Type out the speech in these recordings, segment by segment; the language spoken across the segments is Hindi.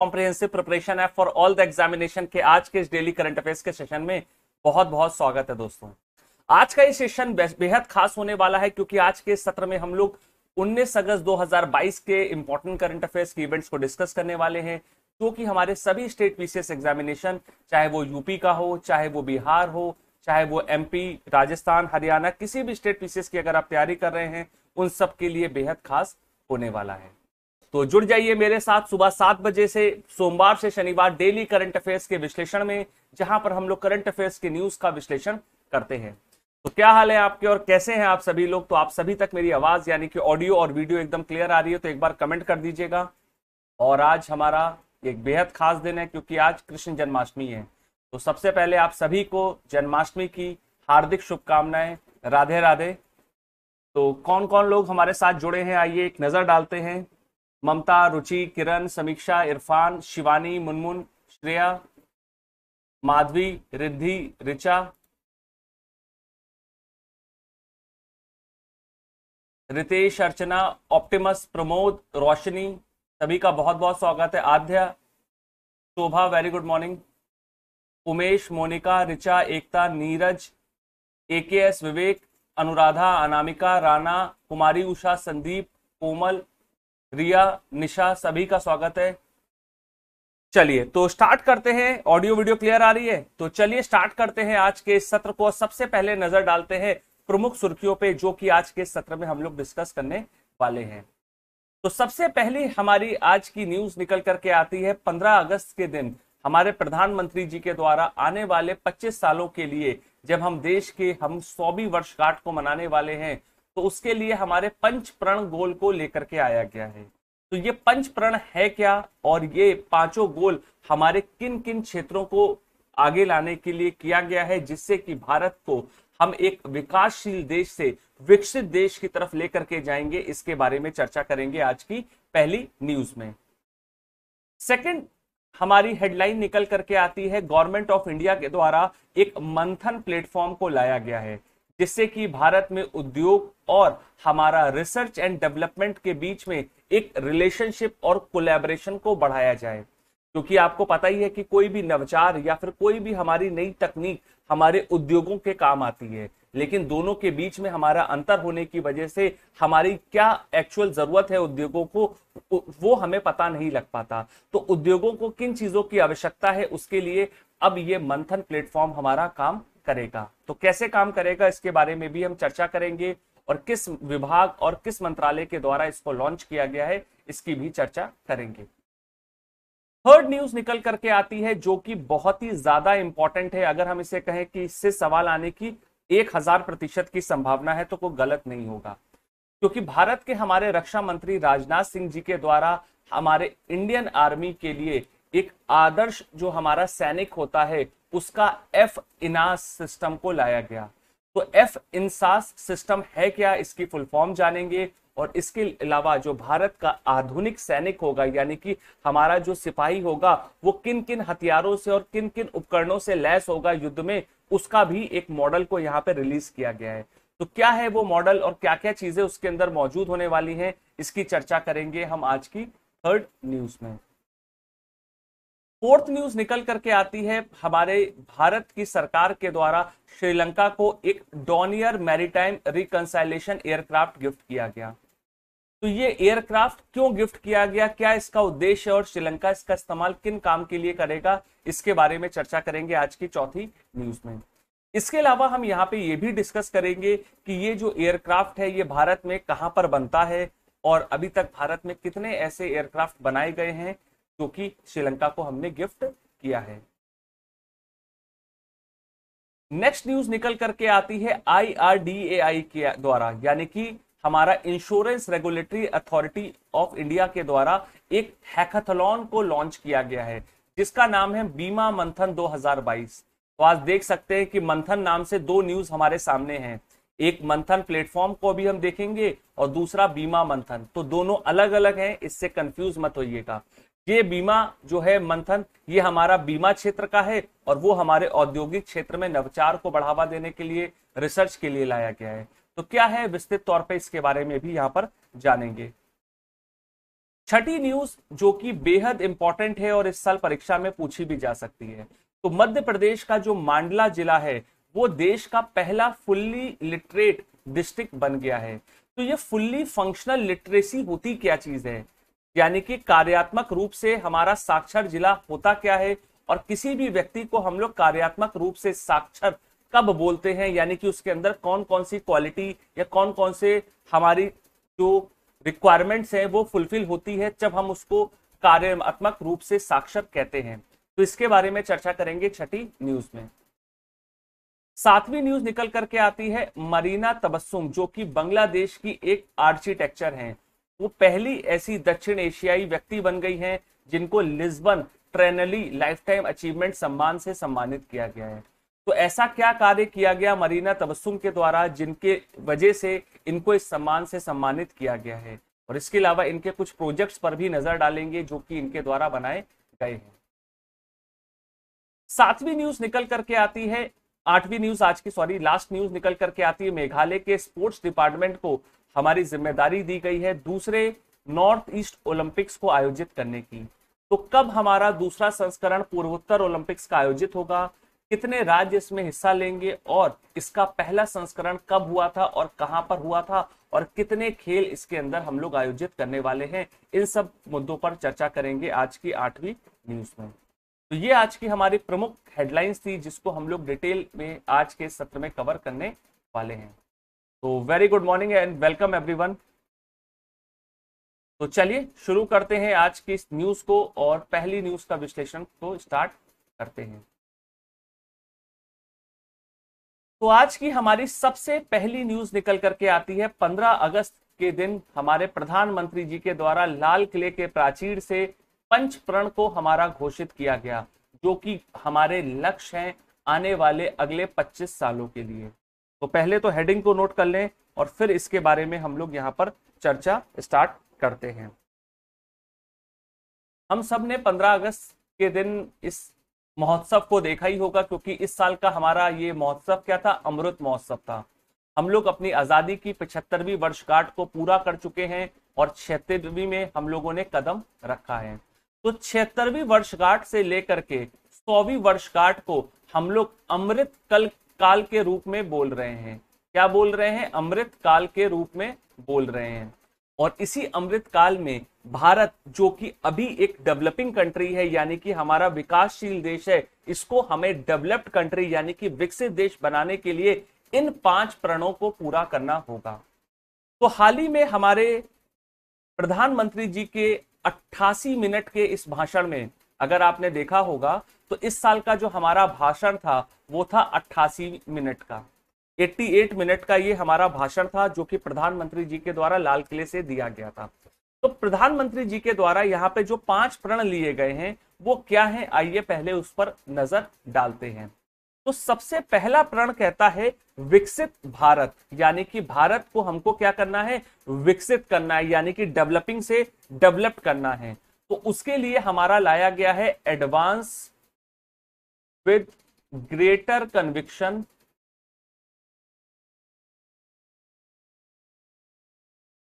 कॉम्प्रिहेंसिव प्रिपरेशन है फॉर ऑल द एग्जामिनेशन के आज के इस डेली करंट अफेयर्स के सेशन में बहुत बहुत स्वागत है दोस्तों आज का ये सेशन बेहद खास होने वाला है क्योंकि आज के सत्र में हम लोग 19 अगस्त 2022 के इंपॉर्टेंट करंट अफेयर्स के इवेंट्स को डिस्कस करने वाले हैं जो कि हमारे सभी स्टेट पीसीएस एग्जामिनेशन चाहे वो यूपी का हो चाहे वो बिहार हो चाहे वो एमपी राजस्थान हरियाणा किसी भी स्टेट पीसीएस की अगर आप तैयारी कर रहे हैं उन सब के लिए बेहद खास होने वाला है तो जुड़ जाइए मेरे साथ सुबह सात बजे से सोमवार से शनिवार डेली करंट अफेयर्स के विश्लेषण में जहां पर हम लोग करंट अफेयर्स के न्यूज का विश्लेषण करते हैं तो क्या हाल है आपके और कैसे हैं आप सभी लोग तो आप सभी तक मेरी आवाज यानी कि ऑडियो और वीडियो एकदम क्लियर आ रही है तो एक बार कमेंट कर दीजिएगा और आज हमारा एक बेहद खास दिन है क्योंकि आज कृष्ण जन्माष्टमी है तो सबसे पहले आप सभी को जन्माष्टमी की हार्दिक शुभकामनाएं राधे राधे तो कौन कौन लोग हमारे साथ जुड़े हैं आइए एक नजर डालते हैं ममता रुचि किरण समीक्षा इरफान शिवानी मुनमुन श्रेया माधवी रिद्धि ऋचा रितेश अर्चना ऑप्टिमस प्रमोद रोशनी सभी का बहुत बहुत स्वागत है Aadhya Shobha very good morning Umesh Monika Richa Ekta Neeraj A K S Vivek Anuradha Anamika Rana Kumari Usha Sandeep Komal Riya Nisha सभी का स्वागत है चलिए तो स्टार्ट करते हैं ऑडियो वीडियो क्लियर आ रही है तो चलिए स्टार्ट करते हैं आज के इस सत्र को सबसे पहले नजर डालते हैं प्रमुख सुर्खियों पे जो कि आज के सत्र में हम लोग डिस्कस करने वाले हैं तो सबसे पहली हमारी आज की न्यूज निकल करके आती है 15 अगस्त के दिन हमारे प्रधानमंत्री जी के द्वारा आने वाले 25 सालों के लिए जब हम देश के हम सौवीं वर्षगांठ को मनाने वाले हैं तो उसके लिए हमारे पंच प्रण गोल को लेकर के आया गया है तो ये पंच प्रण है क्या और ये पांचों गोल हमारे किन किन क्षेत्रों को आगे लाने के लिए किया गया है जिससे कि भारत को हम एक विकासशील देश से विकसित देश की तरफ लेकर के जाएंगे इसके बारे में चर्चा करेंगे आज की पहली न्यूज में सेकंड हमारी हेडलाइन निकल करके आती है गवर्नमेंट ऑफ इंडिया के द्वारा एक मंथन प्लेटफॉर्म को लाया गया है जिससे कि भारत में उद्योग और हमारा रिसर्च एंड डेवलपमेंट के बीच में एक रिलेशनशिप और कोलैबोरेशन को बढ़ाया जाए क्योंकि आपको पता ही है कि कोई भी नवचार या फिर कोई भी हमारी नई तकनीक हमारे उद्योगों के काम आती है लेकिन दोनों के बीच में हमारा अंतर होने की वजह से हमारी क्या एक्चुअल जरूरत है उद्योगों को वो हमें पता नहीं लग पाता तो उद्योगों को किन चीजों की आवश्यकता है उसके लिए अब ये मंथन प्लेटफॉर्म हमारा काम करेगा तो कैसे काम करेगा इसके बारे में भी हम चर्चा करेंगे और किस विभाग और किस मंत्रालय के द्वारा इसको लॉन्च किया गया है इसकी भी चर्चा करेंगे थर्ड न्यूज निकल करके आती है जो कि बहुत ही ज्यादा इंपॉर्टेंट है अगर हम इसे कहें कि इससे सवाल आने की एक हजार प्रतिशत की संभावना है तो कोई गलत नहीं होगा क्योंकि भारत के हमारे रक्षा मंत्री राजनाथ सिंह जी के द्वारा हमारे इंडियन आर्मी के लिए एक आदर्श जो हमारा सैनिक होता है उसका एफ इनास सिस्टम को लाया गया तो एफ इंसास सिस्टम है क्या इसकी फुल फॉर्म जानेंगे और इसके अलावा जो भारत का आधुनिक सैनिक होगा यानी कि हमारा जो सिपाही होगा वो किन किन हथियारों से और किन किन उपकरणों से लैस होगा युद्ध में उसका भी एक मॉडल को यहाँ पे रिलीज किया गया है तो क्या है वो मॉडल और क्या क्या चीजें उसके अंदर मौजूद होने वाली हैं इसकी चर्चा करेंगे हम आज की थर्ड न्यूज में फोर्थ न्यूज निकल करके आती है हमारे भारत की सरकार के द्वारा श्रीलंका को एक Dornier maritime reconnaissance aircraft gift किया गया तो ये एयरक्राफ्ट क्यों गिफ्ट किया गया क्या इसका उद्देश्य है और श्रीलंका इसका इस्तेमाल किन काम के लिए करेगा इसके बारे में चर्चा करेंगे आज की चौथी न्यूज में इसके अलावा हम यहाँ पे ये भी डिस्कस करेंगे कि ये जो एयरक्राफ्ट है ये भारत में कहाँ पर बनता है और अभी तक भारत में कितने ऐसे एयरक्राफ्ट बनाए गए हैं जो कि श्रीलंका को हमने गिफ्ट किया है नेक्स्ट न्यूज निकल करके आती है आईआरडीएआई के द्वारा यानी कि हमारा insurance regulatory authority of India के द्वारा एक हैकाथलॉन को लॉन्च किया गया है जिसका नाम है बीमा मंथन 2022 तो आज देख सकते हैं कि मंथन नाम से दो न्यूज हमारे सामने हैं एक मंथन प्लेटफॉर्म को भी हम देखेंगे और दूसरा बीमा मंथन तो दोनों अलग अलग हैं इससे कंफ्यूज मत होइएगा ये बीमा जो है मंथन ये हमारा बीमा क्षेत्र का है और वो हमारे औद्योगिक क्षेत्र में नवचार को बढ़ावा देने के लिए रिसर्च के लिए लाया गया है तो क्या है विस्तृत तौर पर इसके बारे में भी यहां पर जानेंगे छठी न्यूज जो कि बेहद इंपॉर्टेंट है और इस साल परीक्षा में पूछी भी जा सकती है तो मध्य प्रदेश का जो मांडला जिला है वो देश का पहला फुल्ली लिटरेट डिस्ट्रिक्ट बन गया है तो ये फुल्ली फंक्शनल लिटरेसी होती क्या चीज है यानी कि कार्यात्मक रूप से हमारा साक्षर जिला होता क्या है और किसी भी व्यक्ति को हम लोग कार्यात्मक रूप से साक्षर कब बोलते हैं यानी कि उसके अंदर कौन कौन सी क्वालिटी या कौन कौन से हमारी जो रिक्वायरमेंट्स हैं वो फुलफिल होती है जब हम उसको कार्यात्मक रूप से साक्षर कहते हैं तो इसके बारे में चर्चा करेंगे छठी न्यूज में सातवीं न्यूज निकल करके आती है मरीना तबस्सुम जो कि बांग्लादेश की एक आर्किटेक्चर है वो पहली ऐसी दक्षिण एशियाई व्यक्ति बन गई हैं जिनको Lisbon Triennale life time achievement सम्मान से सम्मानित किया गया है तो ऐसा क्या कार्य किया गया मरीना तबसुम के द्वारा जिनके वजह से इनको इस सम्मान से सम्मानित किया गया है और इसके अलावा इनके कुछ प्रोजेक्ट्स पर भी नजर डालेंगे जो कि इनके द्वारा बनाए गए हैं सातवीं न्यूज निकल करके आती है आठवीं न्यूज आज की सॉरी लास्ट न्यूज निकल करके आती है मेघालय के स्पोर्ट्स डिपार्टमेंट को हमारी जिम्मेदारी दी गई है दूसरे नॉर्थ ईस्ट ओलंपिक्स को आयोजित करने की तो कब हमारा दूसरा संस्करण पूर्वोत्तर ओलंपिक्स का आयोजित होगा कितने राज्य इसमें हिस्सा लेंगे और इसका पहला संस्करण कब हुआ था और कहां पर हुआ था और कितने खेल इसके अंदर हम लोग आयोजित करने वाले हैं इन सब मुद्दों पर चर्चा करेंगे आज की आठवीं न्यूज में तो ये आज की हमारी प्रमुख हेडलाइंस थी जिसको हम लोग डिटेल में आज के सत्र में कवर करने वाले हैं तो very good morning and welcome everyone तो चलिए शुरू करते हैं आज की इस न्यूज को और पहली न्यूज का विश्लेषण को स्टार्ट करते हैं तो आज की हमारी सबसे पहली न्यूज निकल करके आती है 15 अगस्त के दिन हमारे प्रधानमंत्री जी के द्वारा लाल किले के प्राचीर से पंच प्रण को हमारा घोषित किया गया जो कि हमारे लक्ष्य हैं आने वाले अगले 25 सालों के लिए तो पहले तो हेडिंग को नोट कर लें और फिर इसके बारे में हम लोग यहाँ पर चर्चा स्टार्ट करते हैं हम सब ने 15 अगस्त के दिन इस महोत्सव को देखा ही होगा क्योंकि इस साल का हमारा ये महोत्सव क्या था अमृत महोत्सव था हम लोग अपनी आज़ादी की पचहत्तरवीं वर्षगांठ को पूरा कर चुके हैं और छिहत्तरवीं में हम लोगों ने कदम रखा है तो छिहत्तरवीं वर्षगांठ से लेकर के सौवीं वर्षगांठ को हम लोग अमृत कल काल के रूप में बोल रहे हैं क्या बोल रहे हैं अमृत काल के रूप में बोल रहे हैं और इसी अमृत काल में भारत जो कि अभी एक डेवलपिंग कंट्री है यानी कि हमारा विकासशील देश है इसको हमें डेवलप्ड कंट्री यानी कि विकसित देश बनाने के लिए इन पांच प्रणों को पूरा करना होगा तो हाल ही में हमारे प्रधानमंत्री जी के 88 मिनट के इस भाषण में अगर आपने देखा होगा तो इस साल का जो हमारा भाषण था वो था अट्ठासी मिनट का 88 मिनट का ये हमारा भाषण था जो कि प्रधानमंत्री जी के द्वारा लाल किले से दिया गया था तो प्रधानमंत्री जी के द्वारा यहाँ पे जो पांच प्रण लिए गए हैं वो क्या है आइए पहले उस पर नजर डालते हैं तो सबसे पहला प्रण कहता है विकसित भारत यानी कि भारत को हमको क्या करना है विकसित करना है यानी कि डेवलपिंग से डेवलप करना है तो उसके लिए हमारा लाया गया है advance with greater conviction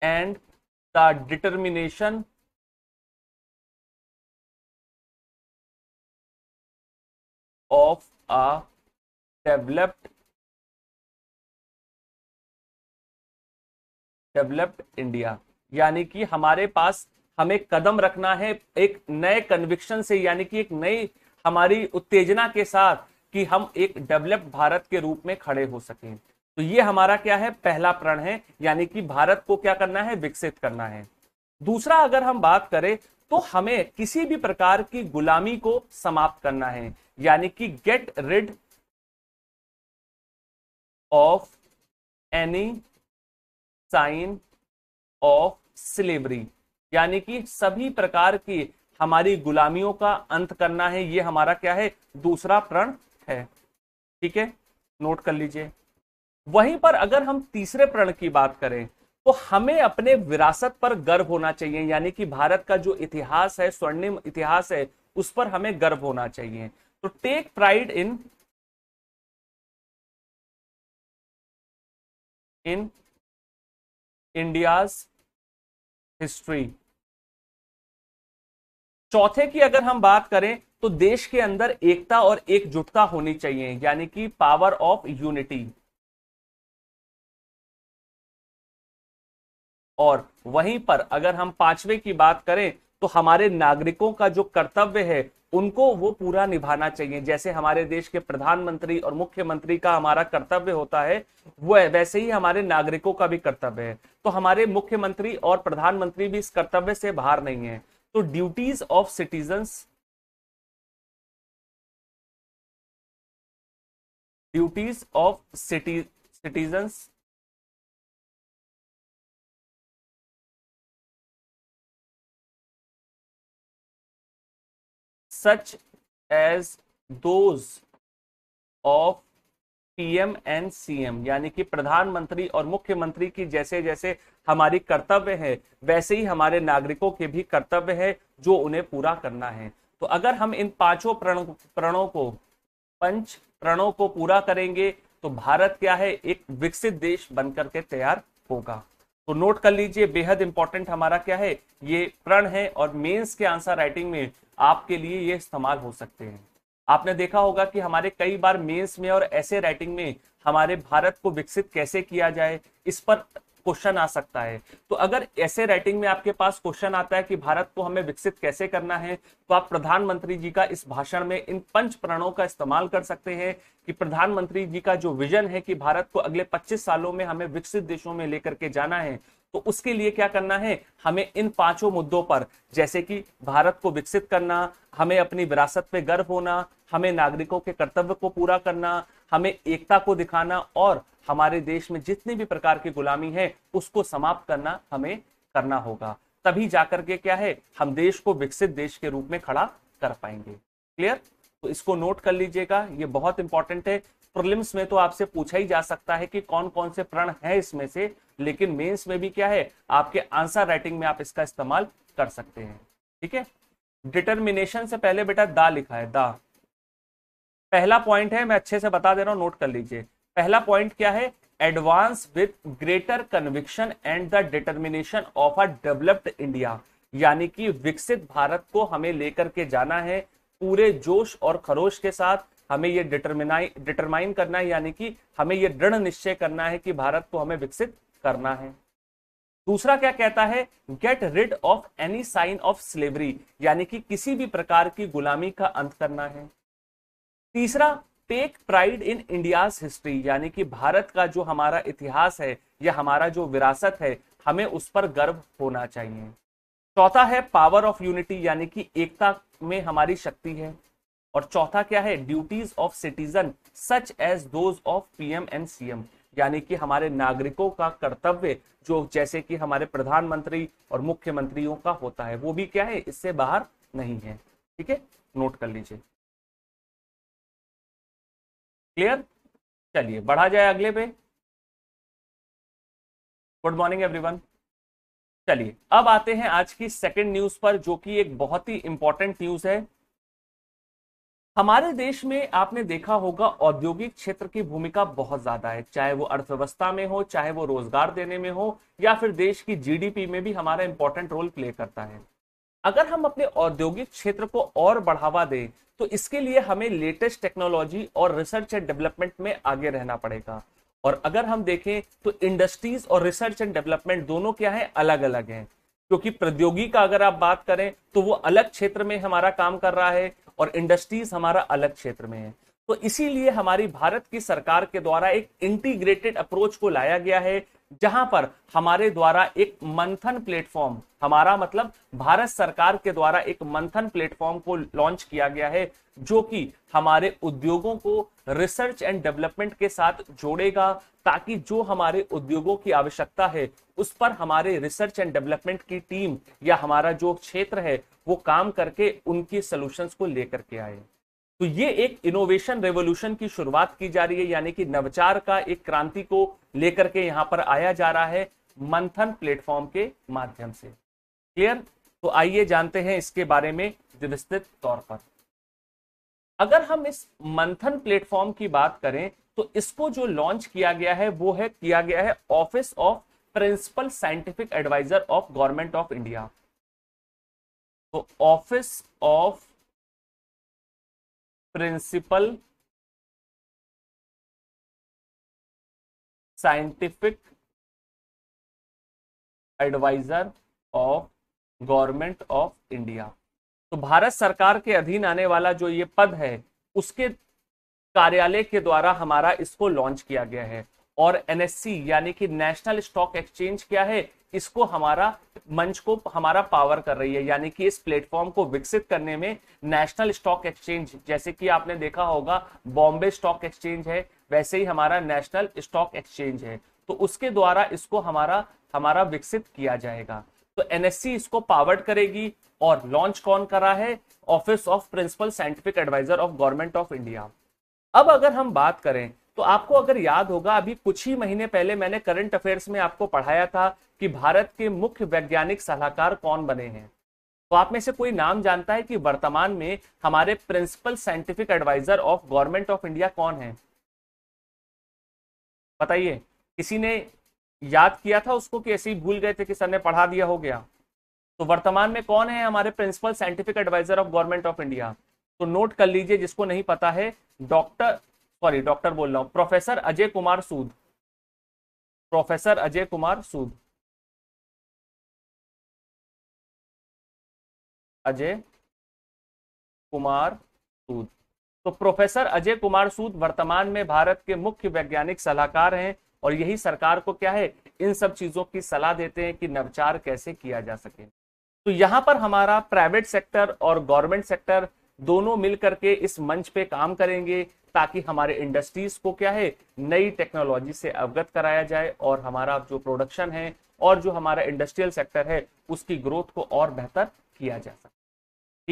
and the determination of a developed developed India यानी कि हमारे पास हमें कदम रखना है एक नए कन्विक्शन से यानी कि एक नई हमारी उत्तेजना के साथ कि हम एक डेवलप्ड भारत के रूप में खड़े हो सकें तो ये हमारा क्या है पहला प्रण है यानी कि भारत को क्या करना है विकसित करना है दूसरा अगर हम बात करें तो हमें किसी भी प्रकार की गुलामी को समाप्त करना है यानी कि get rid of any sign of slavery यानी कि सभी प्रकार की हमारी गुलामियों का अंत करना है ये हमारा क्या है दूसरा प्रण है ठीक है नोट कर लीजिए वहीं पर अगर हम तीसरे प्रण की बात करें तो हमें अपने विरासत पर गर्व होना चाहिए यानी कि भारत का जो इतिहास है स्वर्णिम इतिहास है उस पर हमें गर्व होना चाहिए तो take pride in in India's history चौथे की अगर हम बात करें तो देश के अंदर एकता और एकजुटता होनी चाहिए यानी कि पावर ऑफ यूनिटी और वहीं पर अगर हम पांचवे की बात करें तो हमारे नागरिकों का जो कर्तव्य है उनको वो पूरा निभाना चाहिए जैसे हमारे देश के प्रधानमंत्री और मुख्यमंत्री का हमारा कर्तव्य होता है वह वैसे ही हमारे नागरिकों का भी कर्तव्य है तो हमारे मुख्यमंत्री और प्रधानमंत्री भी इस कर्तव्य से बाहर नहीं है So duties of citizens duties of city citizens such as those of PM and CM यानी कि प्रधानमंत्री और मुख्यमंत्री की जैसे जैसे हमारी कर्तव्य है वैसे ही हमारे नागरिकों के भी कर्तव्य है जो उन्हें पूरा करना है तो अगर हम इन पांचों प्रणों प्रणों को पंच प्रणों को पूरा करेंगे तो भारत क्या है एक विकसित देश बनकर के तैयार होगा तो नोट कर लीजिए बेहद इंपॉर्टेंट हमारा क्या है ये प्रण है और मेंस के आंसर राइटिंग में आपके लिए ये इस्तेमाल हो सकते हैं आपने देखा होगा कि हमारे कई बार मेंस में और ऐसे राइटिंग में हमारे भारत को विकसित कैसे किया जाए इस पर क्वेश्चन आ सकता है तो अगर ऐसे राइटिंग में आपके पास क्वेश्चन आता है कि भारत को हमें विकसित कैसे करना है तो आप प्रधानमंत्री जी का इस भाषण में इन पंच प्रणों का इस्तेमाल कर सकते हैं कि प्रधानमंत्री जी का जो विजन है कि भारत को अगले 25 सालों में हमें विकसित देशों में लेकर के जाना है तो उसके लिए क्या करना है हमें इन पांचों मुद्दों पर जैसे कि भारत को विकसित करना हमें अपनी विरासत पे गर्व होना हमें नागरिकों के कर्तव्य को पूरा करना हमें एकता को दिखाना और हमारे देश में जितनी भी प्रकार की गुलामी है उसको समाप्त करना हमें करना होगा तभी जाकर के क्या है हम देश को विकसित देश के रूप में खड़ा कर पाएंगे क्लियर तो इसको नोट कर लीजिएगा ये बहुत इंपॉर्टेंट है प्रीलिम्स में तो आपसे पूछा ही जा सकता है कि कौन कौन से प्रण है इसमें से लेकिन मेंस में भी क्या है आपके आंसर राइटिंग में आप इसका इस्तेमाल कर सकते हैं ठीक है डिटर्मिनेशन से पहले बेटा दा लिखा है दा पहला पॉइंट है मैं अच्छे से बता दे रहा हूं नोट कर लीजिए पहला पॉइंट क्या है advance with greater conviction and the determination of a developed India यानी कि विकसित भारत को हमें लेकर के जाना है पूरे जोश और खरोश के साथ हमें ये डिटरमिनाई डिटरमाइन करना है यानी कि हमें ये दृढ़ निश्चय करना है कि भारत को हमें विकसित करना है दूसरा क्या कहता है get rid of any sign of slavery यानी कि किसी भी प्रकार की गुलामी का अंत करना है तीसरा take pride in India's history यानी कि भारत का जो हमारा इतिहास है या हमारा जो विरासत है हमें उस पर गर्व होना चाहिए चौथा है पावर ऑफ यूनिटी यानी कि एकता में हमारी शक्ति है और चौथा क्या है duties of citizen such as those of PM and CM यानी कि हमारे नागरिकों का कर्तव्य जो जैसे कि हमारे प्रधानमंत्री और मुख्यमंत्रियों का होता है वो भी क्या है इससे बाहर नहीं है ठीक है नोट कर लीजिए क्लियर चलिए बढ़ा जाए अगले पे गुड मॉर्निंग एवरीवन चलिए अब आते हैं आज की सेकंड न्यूज पर जो कि एक बहुत ही इंपॉर्टेंट न्यूज है हमारे देश में आपने देखा होगा औद्योगिक क्षेत्र की भूमिका बहुत ज्यादा है चाहे वो अर्थव्यवस्था में हो चाहे वो रोजगार देने में हो या फिर देश की जीडीपी में भी हमारा इंपॉर्टेंट रोल प्ले करता है अगर हम अपने औद्योगिक क्षेत्र को और बढ़ावा दें तो इसके लिए हमें लेटेस्ट टेक्नोलॉजी और रिसर्च एंड डेवलपमेंट में आगे रहना पड़ेगा और अगर हम देखें तो इंडस्ट्रीज और रिसर्च एंड डेवलपमेंट दोनों क्या है अलग अलग हैं क्योंकि प्रौद्योगिकी का अगर आप बात करें तो वो अलग क्षेत्र में हमारा काम कर रहा है और इंडस्ट्रीज हमारा अलग क्षेत्र में है तो इसीलिए हमारी भारत की सरकार के द्वारा एक इंटीग्रेटेड अप्रोच को लाया गया है जहां पर हमारे द्वारा एक मंथन प्लेटफॉर्म हमारा मतलब भारत सरकार के द्वारा एक मंथन प्लेटफॉर्म को लॉन्च किया गया है जो कि हमारे उद्योगों को रिसर्च एंड डेवलपमेंट के साथ जोड़ेगा ताकि जो हमारे उद्योगों की आवश्यकता है उस पर हमारे रिसर्च एंड डेवलपमेंट की टीम या हमारा जो क्षेत्र है वो काम करके उनके सोल्यूशंस को लेकर के आए तो ये एक इनोवेशन रेवोल्यूशन की शुरुआत की जा रही है यानी कि नवचार का एक क्रांति को लेकर के यहां पर आया जा रहा है मंथन प्लेटफॉर्म के माध्यम से क्लियर तो आइए जानते हैं इसके बारे में विस्तृत तौर पर अगर हम इस मंथन प्लेटफॉर्म की बात करें तो इसको जो लॉन्च किया गया है वो है किया गया है office of principal scientific adviser of government of India तो office of principal scientific adviser of government of India तो भारत सरकार के अधीन आने वाला जो ये पद है उसके कार्यालय के द्वारा हमारा इसको लॉन्च किया गया है और एनएससी यानी कि नेशनल स्टॉक एक्सचेंज क्या है इसको हमारा मंच को हमारा पावर कर रही है यानी कि इस प्लेटफॉर्म को विकसित करने में नेशनल स्टॉक एक्सचेंज जैसे कि आपने देखा होगा बॉम्बे स्टॉक एक्सचेंज है वैसे ही हमारा नेशनल स्टॉक एक्सचेंज है तो उसके द्वारा इसको हमारा हमारा विकसित किया जाएगा तो एनएससी इसको पावर्ड करेगी और लॉन्च कौन करा है office of principal scientific adviser of government of India अब अगर हम बात करें तो आपको अगर याद होगा अभी कुछ ही महीने पहले मैंने करंट अफेयर्स में आपको पढ़ाया था कि भारत के मुख्य वैज्ञानिक सलाहकार कौन बने हैं तो आप में से कोई नाम जानता है कि वर्तमान में हमारे principal scientific adviser of government of India कौन है बताइए किसी ने याद किया था उसको कि ऐसे ही भूल गए थे कि सर ने पढ़ा दिया हो गया तो वर्तमान में कौन है हमारे principal scientific adviser of government of India तो नोट कर लीजिए जिसको नहीं पता है डॉक्टर सॉरी डॉक्टर बोल रहा हूँ प्रोफेसर अजय कुमार सूद प्रोफेसर अजय कुमार सूद अजय कुमार सूद तो प्रोफेसर अजय कुमार सूद वर्तमान में भारत के मुख्य वैज्ञानिक सलाहकार हैं और यही सरकार को क्या है इन सब चीजों की सलाह देते हैं कि नवचार कैसे किया जा सके तो यहां पर हमारा प्राइवेट सेक्टर और गवर्नमेंट सेक्टर दोनों मिल करके इस मंच पे काम करेंगे ताकि हमारे इंडस्ट्रीज को क्या है नई टेक्नोलॉजी से अवगत कराया जाए और हमारा जो प्रोडक्शन है और जो हमारा इंडस्ट्रियल सेक्टर है उसकी ग्रोथ को और बेहतर किया जा सके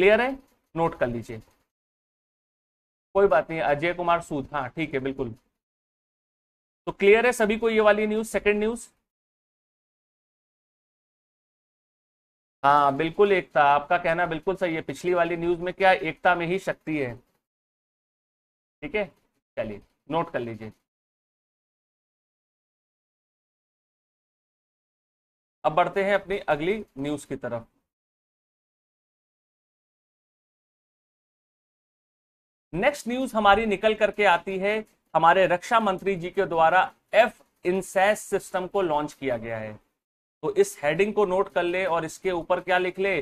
क्लियर है नोट कर लीजिए कोई बात नहीं अजय कुमार सूद हाँ ठीक है बिल्कुल तो क्लियर है सभी को ये वाली न्यूज सेकंड न्यूज़ हाँ बिल्कुल एकता आपका कहना बिल्कुल सही है पिछली वाली न्यूज में क्या एकता में ही शक्ति है ठीक है चलिए नोट कर लीजिए अब बढ़ते हैं अपनी अगली न्यूज की तरफ नेक्स्ट न्यूज हमारी निकल करके आती है हमारे रक्षा मंत्री जी के द्वारा एफ इंसेस सिस्टम को लॉन्च किया गया है तो इस हेडिंग को नोट कर ले और इसके ऊपर क्या लिख ले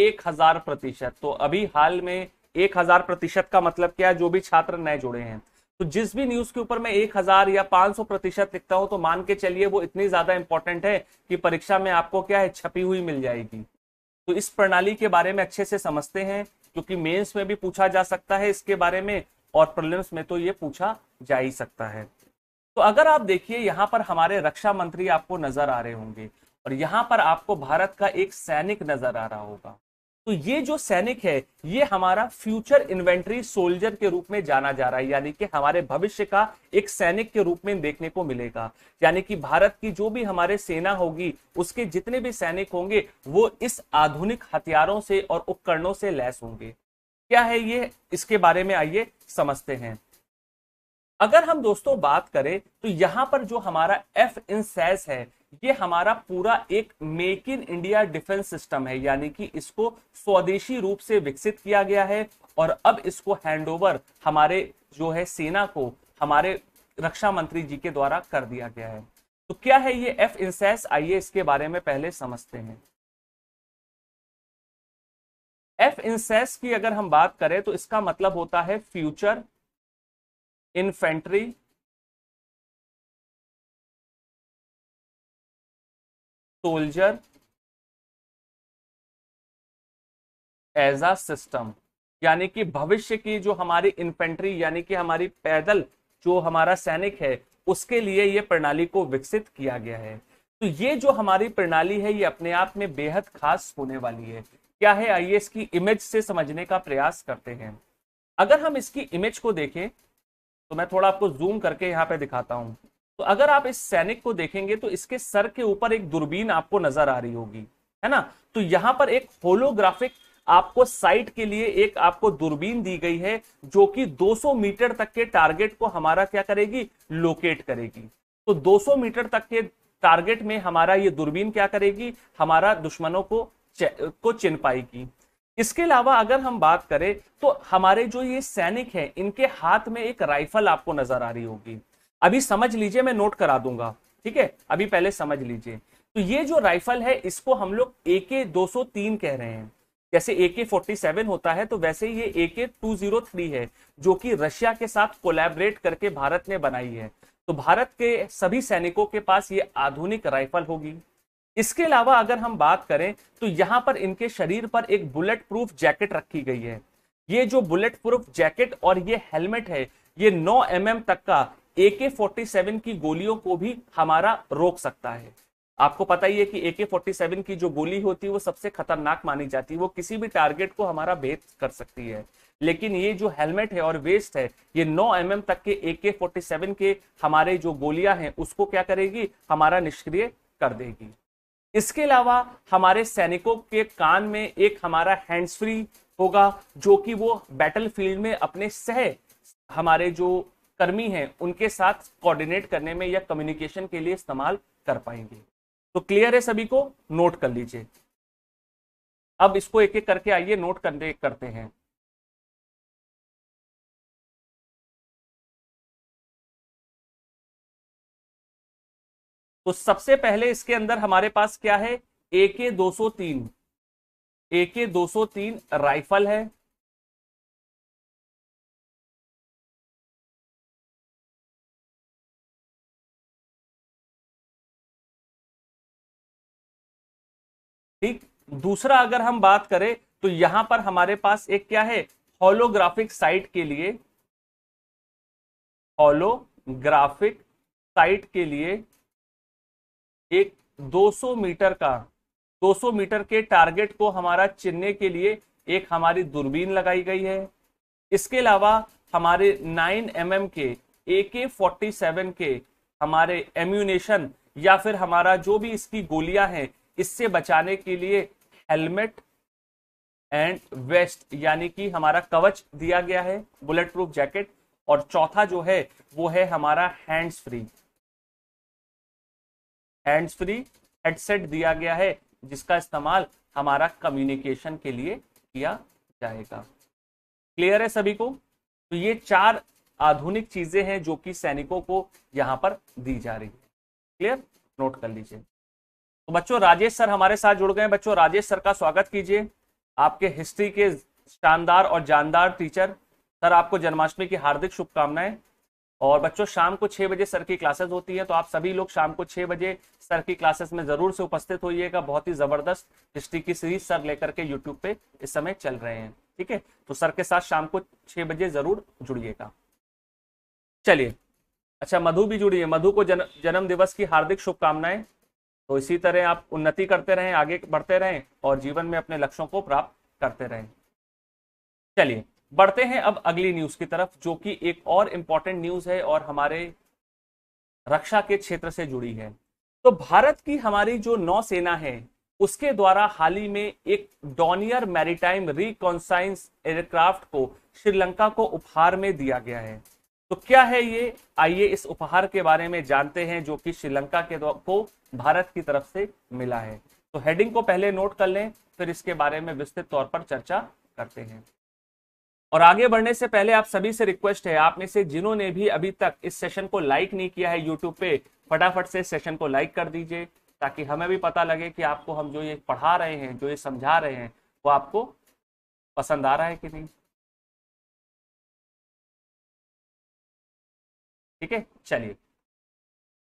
एक हजार प्रतिशत तो अभी हाल में एक हजार प्रतिशत का मतलब क्या है जो भी छात्र नए जुड़े हैं तो जिस भी न्यूज के ऊपर मैं एक हजार या पांच सौ प्रतिशत लिखता हूं तो मान के चलिए वो इतनी ज्यादा इंपॉर्टेंट है कि परीक्षा में आपको क्या है छपी हुई मिल जाएगी तो इस प्रणाली के बारे में अच्छे से समझते हैं क्योंकि मेन्स में भी पूछा जा सकता है इसके बारे में और प्रिलिम्स में तो ये पूछा जा ही सकता है तो अगर आप देखिए यहाँ पर हमारे रक्षा मंत्री आपको नजर आ रहे होंगे और यहाँ पर आपको भारत का एक सैनिक नजर आ रहा होगा तो ये जो सैनिक है ये हमारा फ्यूचर इन्वेंट्री सोल्जर के रूप में जाना जा रहा है यानी कि हमारे भविष्य का एक सैनिक के रूप में देखने को मिलेगा यानी कि भारत की जो भी हमारे सेना होगी उसके जितने भी सैनिक होंगे वो इस आधुनिक हथियारों से और उपकरणों से लैस होंगे क्या है ये इसके बारे में आइए समझते हैं अगर हम दोस्तों बात करें तो यहां पर जो हमारा एफ इंसैस है ये हमारा पूरा एक make in India defence system है यानी कि इसको स्वदेशी रूप से विकसित किया गया है और अब इसको हैंडओवर हमारे जो है सेना को हमारे रक्षा मंत्री जी के द्वारा कर दिया गया है तो क्या है ये एफ इंसेस आइए इसके बारे में पहले समझते हैं एफ इंसेस की अगर हम बात करें तो इसका मतलब होता है future infantry soldier as a system यानी कि भविष्य की जो हमारी इन्फेंट्री यानी कि हमारी पैदल जो हमारा सैनिक है उसके लिए ये प्रणाली को विकसित किया गया है तो ये जो हमारी प्रणाली है ये अपने आप में बेहद खास होने वाली है क्या है आइए इसकी इमेज से समझने का प्रयास करते हैं अगर हम इसकी इमेज को देखें तो मैं थोड़ा आपको जूम करके यहाँ पे दिखाता हूं तो अगर आप इस सैनिक को देखेंगे तो इसके सर के ऊपर एक दूरबीन आपको नजर आ रही होगी है ना तो यहां पर एक होलोग्राफिक आपको साइट के लिए एक आपको दूरबीन दी गई है जो कि 200 मीटर तक के टारगेट को हमारा क्या करेगी लोकेट करेगी तो 200 मीटर तक के टारगेट में हमारा ये दूरबीन क्या करेगी हमारा दुश्मनों को को चिन पाएगी इसके अलावा अगर हम बात करें तो हमारे जो ये सैनिक हैं इनके हाथ में एक राइफल आपको नजर आ रही होगी अभी समझ लीजिए मैं नोट करा दूंगा ठीक है अभी पहले समझ लीजिए तो ये जो राइफल है इसको हम लोग ए के दो कह रहे हैं जैसे ए के फोर्टी सेवन होता है तो वैसे ये ए के टू जीरो थ्री है जो कि रशिया के साथ कोलैबोरेट करके भारत ने बनाई है तो भारत के सभी सैनिकों के पास ये आधुनिक राइफल होगी इसके अलावा अगर हम बात करें तो यहाँ पर इनके शरीर पर एक बुलेट प्रूफ जैकेट रखी गई है ये जो बुलेट प्रूफ जैकेट और ये हेलमेट है ये 9 एम mm तक का ए के फोर्टी सेवन की गोलियों को भी हमारा रोक सकता है आपको पता ही है कि ए के फोर्टी सेवन की जो गोली होती है वो सबसे खतरनाक मानी जाती है वो किसी भी टारगेट को हमारा भेद कर सकती है लेकिन ये जो हेलमेट है और वेस्ट है ये 9 एम mm तक के ए के फोर्टी सेवन के हमारे जो गोलियां हैं उसको क्या करेगी हमारा निष्क्रिय कर देगी इसके अलावा हमारे सैनिकों के कान में एक हमारा हैंड्स फ्री होगा जो कि वो बैटल फील्ड में अपने सह हमारे जो कर्मी हैं उनके साथ कोऑर्डिनेट करने में या कम्युनिकेशन के लिए इस्तेमाल कर पाएंगे तो क्लियर है सभी को नोट कर लीजिए अब इसको एक एक करके आइए नोट करने करते हैं तो सबसे पहले इसके अंदर हमारे पास क्या है ए के दो सौ तीन ए के दो सौ तीन राइफल है ठीक दूसरा अगर हम बात करें तो यहां पर हमारे पास एक क्या है हॉलोग्राफिक साइट के लिए होलोग्राफिक साइट के लिए एक 200 मीटर का 200 मीटर के टारगेट को हमारा चिन्हने के लिए एक हमारी दूरबीन लगाई गई है इसके अलावा हमारे 9 एम mm के ए के फोर्टी के हमारे एम्यूनेशन या फिर हमारा जो भी इसकी गोलियां हैं इससे बचाने के लिए हेलमेट एंड वेस्ट यानी कि हमारा कवच दिया गया है बुलेट प्रूफ जैकेट और चौथा जो है वो है हमारा hands free hands free headset दिया गया है जिसका इस्तेमाल हमारा कम्युनिकेशन के लिए किया जाएगा क्लियर है सभी को तो ये चार आधुनिक चीजें हैं जो कि सैनिकों को यहां पर दी जा रही है क्लियर नोट कर लीजिए तो बच्चों राजेश सर हमारे साथ जुड़ गए बच्चों राजेश सर का स्वागत कीजिए आपके हिस्ट्री के शानदार और जानदार टीचर सर आपको जन्माष्टमी की हार्दिक शुभकामनाएं और बच्चों शाम को छह बजे सर की क्लासेस होती हैं तो आप सभी लोग शाम को छह बजे सर की क्लासेस में ज़रूर से उपस्थित होइएगा बहुत ही ज़बरदस्त हिस्ट्री की सीरीज सर लेकर के यूट्यूब पे इस समय चल रहे हैं ठीक है तो सर के साथ शाम को छह बजे ज़रूर जुड़िएगा चलिए अच्छा मधु भी जुड़ी है मधु को जन, जन्म दिवस की हार्दिक शुभकामनाएं तो इसी तरह आप उन्नति करते रहें आगे बढ़ते रहें और जीवन में अपने लक्ष्यों को प्राप्त करते रहें चलिए बढ़ते हैं अब अगली न्यूज की तरफ जो कि एक और इम्पॉर्टेंट न्यूज है और हमारे रक्षा के क्षेत्र से जुड़ी है तो भारत की हमारी जो नौसेना है उसके द्वारा हाल ही में एक डॉनियर मैरिटाइम रिकॉन्साइंस एयरक्राफ्ट को श्रीलंका को उपहार में दिया गया है तो क्या है ये आइए इस उपहार के बारे में जानते हैं जो कि श्रीलंका के को भारत की तरफ से मिला है तो हेडिंग को पहले नोट कर लें फिर इसके बारे में विस्तृत तौर पर चर्चा करते हैं और आगे बढ़ने से पहले आप सभी से रिक्वेस्ट है आप में से जिन्होंने भी अभी तक इस सेशन को लाइक नहीं किया है यूट्यूब पे फटाफट से सेशन को लाइक कर दीजिए ताकि हमें भी पता लगे कि आपको हम जो ये पढ़ा रहे हैं जो ये समझा रहे हैं वो आपको पसंद आ रहा है कि नहीं ठीक है चलिए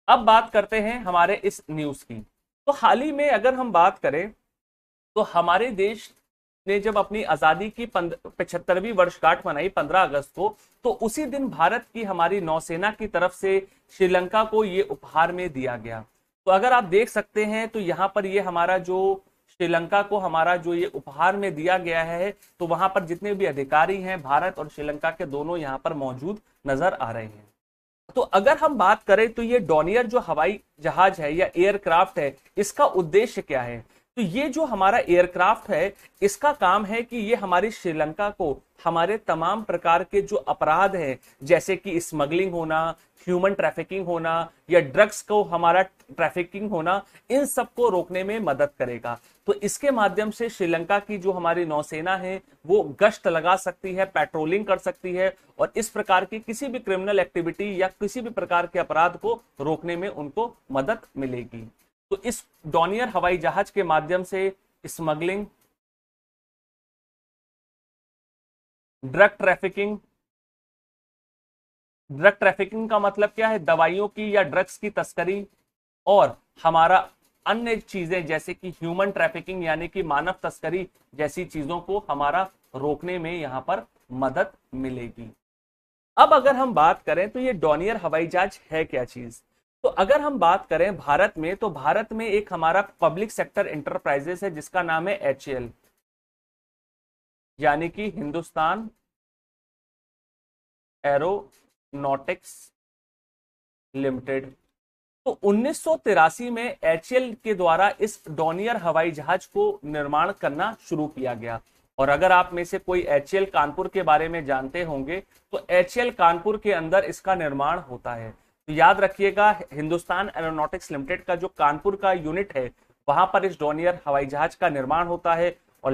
अब बात करते हैं हमारे इस न्यूज की तो हाल ही में अगर हम बात करें तो हमारे देश ने जब अपनी आज़ादी की पचहत्तरवीं वर्षगांठ मनाई 15 अगस्त को तो उसी दिन भारत की हमारी नौसेना की तरफ से श्रीलंका को ये उपहार में दिया गया तो अगर आप देख सकते हैं तो यहाँ पर ये हमारा जो श्रीलंका को हमारा जो ये उपहार में दिया गया है तो वहां पर जितने भी अधिकारी हैं भारत और श्रीलंका के दोनों यहाँ पर मौजूद नजर आ रहे हैं तो अगर हम बात करें तो ये डॉनियर जो हवाई जहाज है या एयरक्राफ्ट है इसका उद्देश्य क्या है तो ये जो हमारा एयरक्राफ्ट है इसका काम है कि ये हमारी श्रीलंका को हमारे तमाम प्रकार के जो अपराध हैं जैसे कि स्मगलिंग होना ह्यूमन ट्रैफिकिंग होना या ड्रग्स को हमारा ट्रैफिकिंग होना इन सब को रोकने में मदद करेगा तो इसके माध्यम से श्रीलंका की जो हमारी नौसेना है वो गश्त लगा सकती है पेट्रोलिंग कर सकती है और इस प्रकार की किसी भी क्रिमिनल एक्टिविटी या किसी भी प्रकार के अपराध को रोकने में उनको मदद मिलेगी तो इस डॉनियर हवाई जहाज के माध्यम से smuggling drug trafficking drug trafficking का मतलब क्या है दवाइयों की या ड्रग्स की तस्करी और हमारा अन्य चीजें जैसे कि ह्यूमन ट्रैफिकिंग यानी कि मानव तस्करी जैसी चीजों को हमारा रोकने में यहां पर मदद मिलेगी अब अगर हम बात करें तो ये डॉनियर हवाई जहाज है क्या चीज तो अगर हम बात करें भारत में तो भारत में एक हमारा पब्लिक सेक्टर इंटरप्राइजेस है जिसका नाम है एच यानी कि हिंदुस्तान एरोनॉटिक्स लिमिटेड तो उन्नीस में एच के द्वारा इस डोनियर हवाई जहाज को निर्माण करना शुरू किया गया और अगर आप में से कोई एच कानपुर के बारे में जानते होंगे तो एच कानपुर के अंदर इसका निर्माण होता है तो याद रखिएगा हिंदुस्तान एरोनॉटिक्स लिमिटेड का जो कानपुर का यूनिट है वहां पर इस डोनियर हवाई जहाज का निर्माण होता है और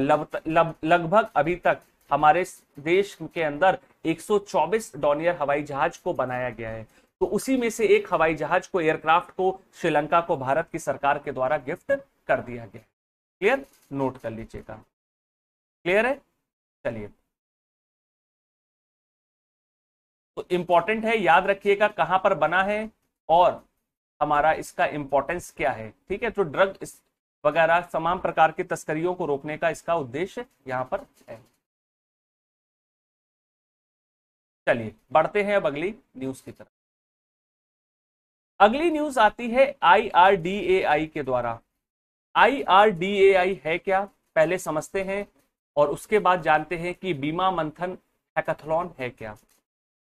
लगभग अभी तक हमारे देश के अंदर 124 डॉनियर हवाई जहाज को बनाया गया है तो उसी में से एक हवाई जहाज को एयरक्राफ्ट को श्रीलंका को भारत की सरकार के द्वारा गिफ्ट कर दिया गया क्लियर नोट कर लीजिएगा क्लियर है चलिए तो इंपॉर्टेंट है याद रखिएगा कहां पर बना है और हमारा इसका इंपॉर्टेंस क्या है ठीक है तो ड्रग वगैरह तमाम प्रकार की तस्करियों को रोकने का इसका उद्देश्य यहाँ पर है चलिए बढ़ते हैं अब अगली न्यूज की तरफ अगली न्यूज आती है आईआरडीएआई के द्वारा आईआरडीएआई है क्या पहले समझते हैं और उसके बाद जानते हैं कि बीमा मंथन हैकाथलॉन है क्या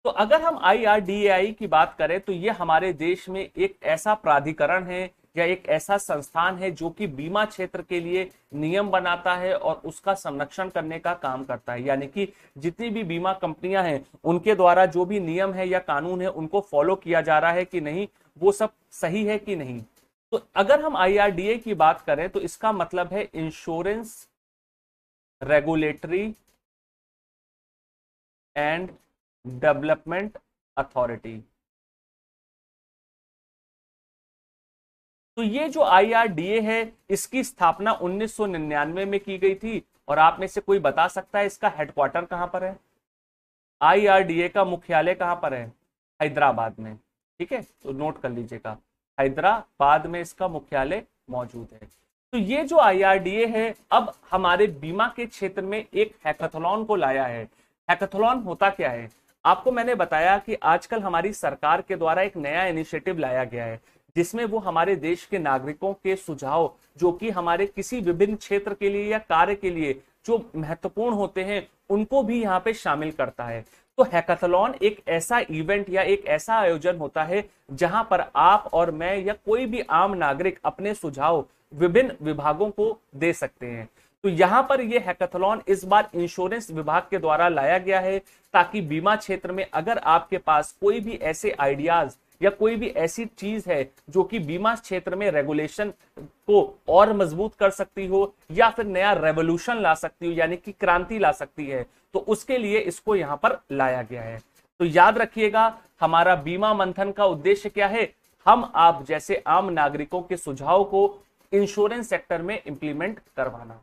तो अगर हम आईआरडीएआई की बात करें तो यह हमारे देश में एक ऐसा प्राधिकरण है या एक ऐसा संस्थान है जो कि बीमा क्षेत्र के लिए नियम बनाता है और उसका संरक्षण करने का काम करता है यानी कि जितनी भी बीमा कंपनियां हैं उनके द्वारा जो भी नियम है या कानून है उनको फॉलो किया जा रहा है कि नहीं वो सब सही है कि नहीं तो अगर हम आई की बात करें तो इसका मतलब है insurance regulatory and development authority तो ये जो आईआरडीए है इसकी स्थापना 1999 में की गई थी और आप में से कोई बता सकता है इसका हेडक्वार्टर कहाँ पर है आईआरडीए का मुख्यालय कहां पर है हैदराबाद में ठीक है तो नोट कर लीजिएगा हैदराबाद में इसका मुख्यालय मौजूद है तो ये जो आईआरडीए है अब हमारे बीमा के क्षेत्र में एक हैकथलॉन को लाया है हैकथलॉन होता क्या है आपको मैंने बताया कि आजकल हमारी सरकार के द्वारा एक नया इनिशिएटिव लाया गया है जिसमें वो हमारे देश के नागरिकों के सुझाव जो कि हमारे किसी विभिन्न क्षेत्र के लिए या कार्य के लिए जो महत्वपूर्ण होते हैं उनको भी यहाँ पे शामिल करता है तो हैकाथलॉन एक ऐसा इवेंट या एक ऐसा आयोजन होता है जहां पर आप और मैं या कोई भी आम नागरिक अपने सुझाव विभिन्न विभागों को दे सकते हैं तो यहां पर यह हैकाथलॉन इस बार इंश्योरेंस विभाग के द्वारा लाया गया है ताकि बीमा क्षेत्र में अगर आपके पास कोई भी ऐसे आइडियाज या कोई भी ऐसी चीज है जो कि बीमा क्षेत्र में रेगुलेशन को और मजबूत कर सकती हो या फिर नया रेवोल्यूशन ला सकती हो यानी कि क्रांति ला सकती है तो उसके लिए इसको यहाँ पर लाया गया है तो याद रखिएगा हमारा बीमा मंथन का उद्देश्य क्या है हम आप जैसे आम नागरिकों के सुझाव को इंश्योरेंस सेक्टर में इंप्लीमेंट करवाना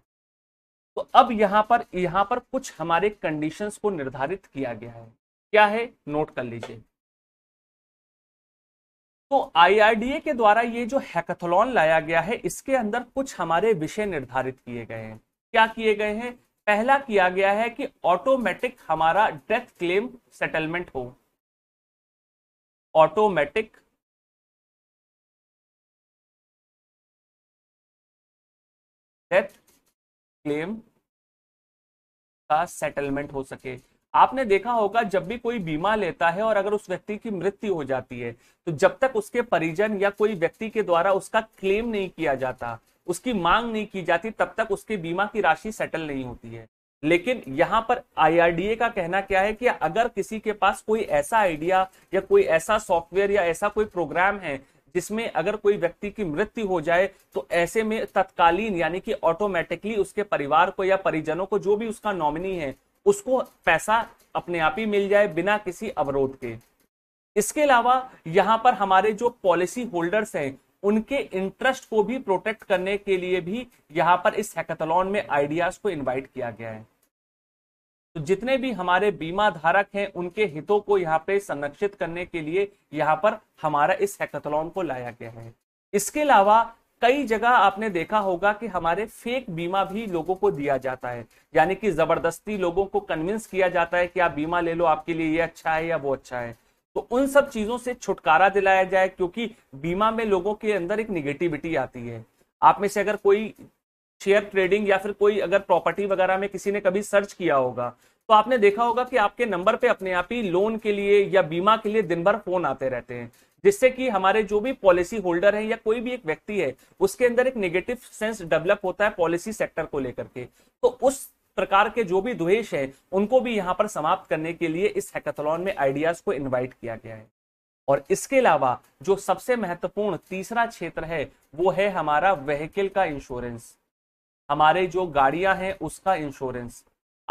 तो अब यहां पर यहां पर कुछ हमारे कंडीशंस को निर्धारित किया गया है क्या है नोट कर लीजिए तो आईआरडीए के द्वारा ये जो हैकाथलॉन लाया गया है इसके अंदर कुछ हमारे विषय निर्धारित किए गए हैं क्या किए गए हैं पहला किया गया है कि ऑटोमेटिक हमारा डेथ क्लेम सेटलमेंट हो ऑटोमेटिक डेथ क्लेम का सेटलमेंट हो सके आपने देखा होगा जब भी कोई बीमा लेता है और अगर उस व्यक्ति की मृत्यु हो जाती है तो जब तक उसके परिजन या कोई व्यक्ति के द्वारा उसका क्लेम नहीं किया जाता उसकी मांग नहीं की जाती तब तक उसके बीमा की राशि सेटल नहीं होती है लेकिन यहाँ पर आईआरडीए का कहना क्या है कि अगर किसी के पास कोई ऐसा आइडिया या कोई ऐसा सॉफ्टवेयर या ऐसा कोई प्रोग्राम है जिसमें अगर कोई व्यक्ति की मृत्यु हो जाए तो ऐसे में तत्कालीन यानी कि ऑटोमेटिकली उसके परिवार को या परिजनों को जो भी उसका नॉमिनी है उसको पैसा अपने आप ही मिल जाए बिना किसी अवरोध के इसके अलावा यहाँ पर हमारे जो पॉलिसी होल्डर्स हैं उनके इंटरेस्ट को भी प्रोटेक्ट करने के लिए भी यहाँ पर इस हैकाथलॉन में आइडियाज को इनवाइट किया गया है तो जितने भी हमारे बीमा धारक हैं उनके हितों को यहाँ पे संरक्षित करने के लिए यहाँ पर हमारा इस हैकाथलॉन को लाया गया है इसके अलावा कई जगह आपने देखा होगा कि हमारे फेक बीमा भी लोगों को दिया जाता है यानी कि जबरदस्ती लोगों को कन्विंस किया जाता है कि आप बीमा ले लो आपके लिए ये अच्छा है या वो अच्छा है तो उन सब चीजों से छुटकारा दिलाया जाए क्योंकि बीमा में लोगों के अंदर एक निगेटिविटी आती है आप में से अगर कोई शेयर ट्रेडिंग या फिर कोई अगर प्रॉपर्टी वगैरह में किसी ने कभी सर्च किया होगा तो आपने देखा होगा कि आपके नंबर पे अपने आप ही लोन के लिए या बीमा के लिए दिन भर फोन आते रहते हैं जिससे कि हमारे जो भी पॉलिसी होल्डर है या कोई भी एक व्यक्ति है उसके अंदर एक नेगेटिव सेंस डेवलप होता है पॉलिसी सेक्टर को लेकर के तो उस प्रकार के जो भी द्वेष है उनको भी यहाँ पर समाप्त करने के लिए इस हैकाथलॉन में आइडियाज को इन्वाइट किया गया है और इसके अलावा जो सबसे महत्वपूर्ण तीसरा क्षेत्र है वो है हमारा व्हीकल का इंश्योरेंस हमारे जो गाड़ियां हैं उसका इंश्योरेंस